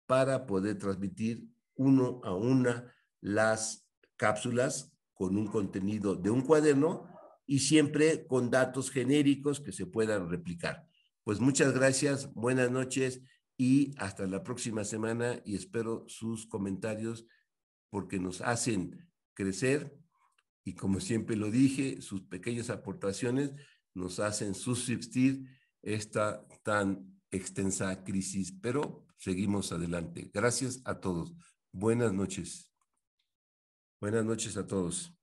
para poder transmitir uno a una las cápsulas con un contenido de un cuaderno y siempre con datos genéricos que se puedan replicar. Pues muchas gracias, buenas noches y hasta la próxima semana y espero sus comentarios porque nos hacen crecer y como siempre lo dije, sus pequeñas aportaciones nos hacen subsistir esta tan extensa crisis, pero seguimos adelante. Gracias a todos. Buenas noches. Buenas noches a todos.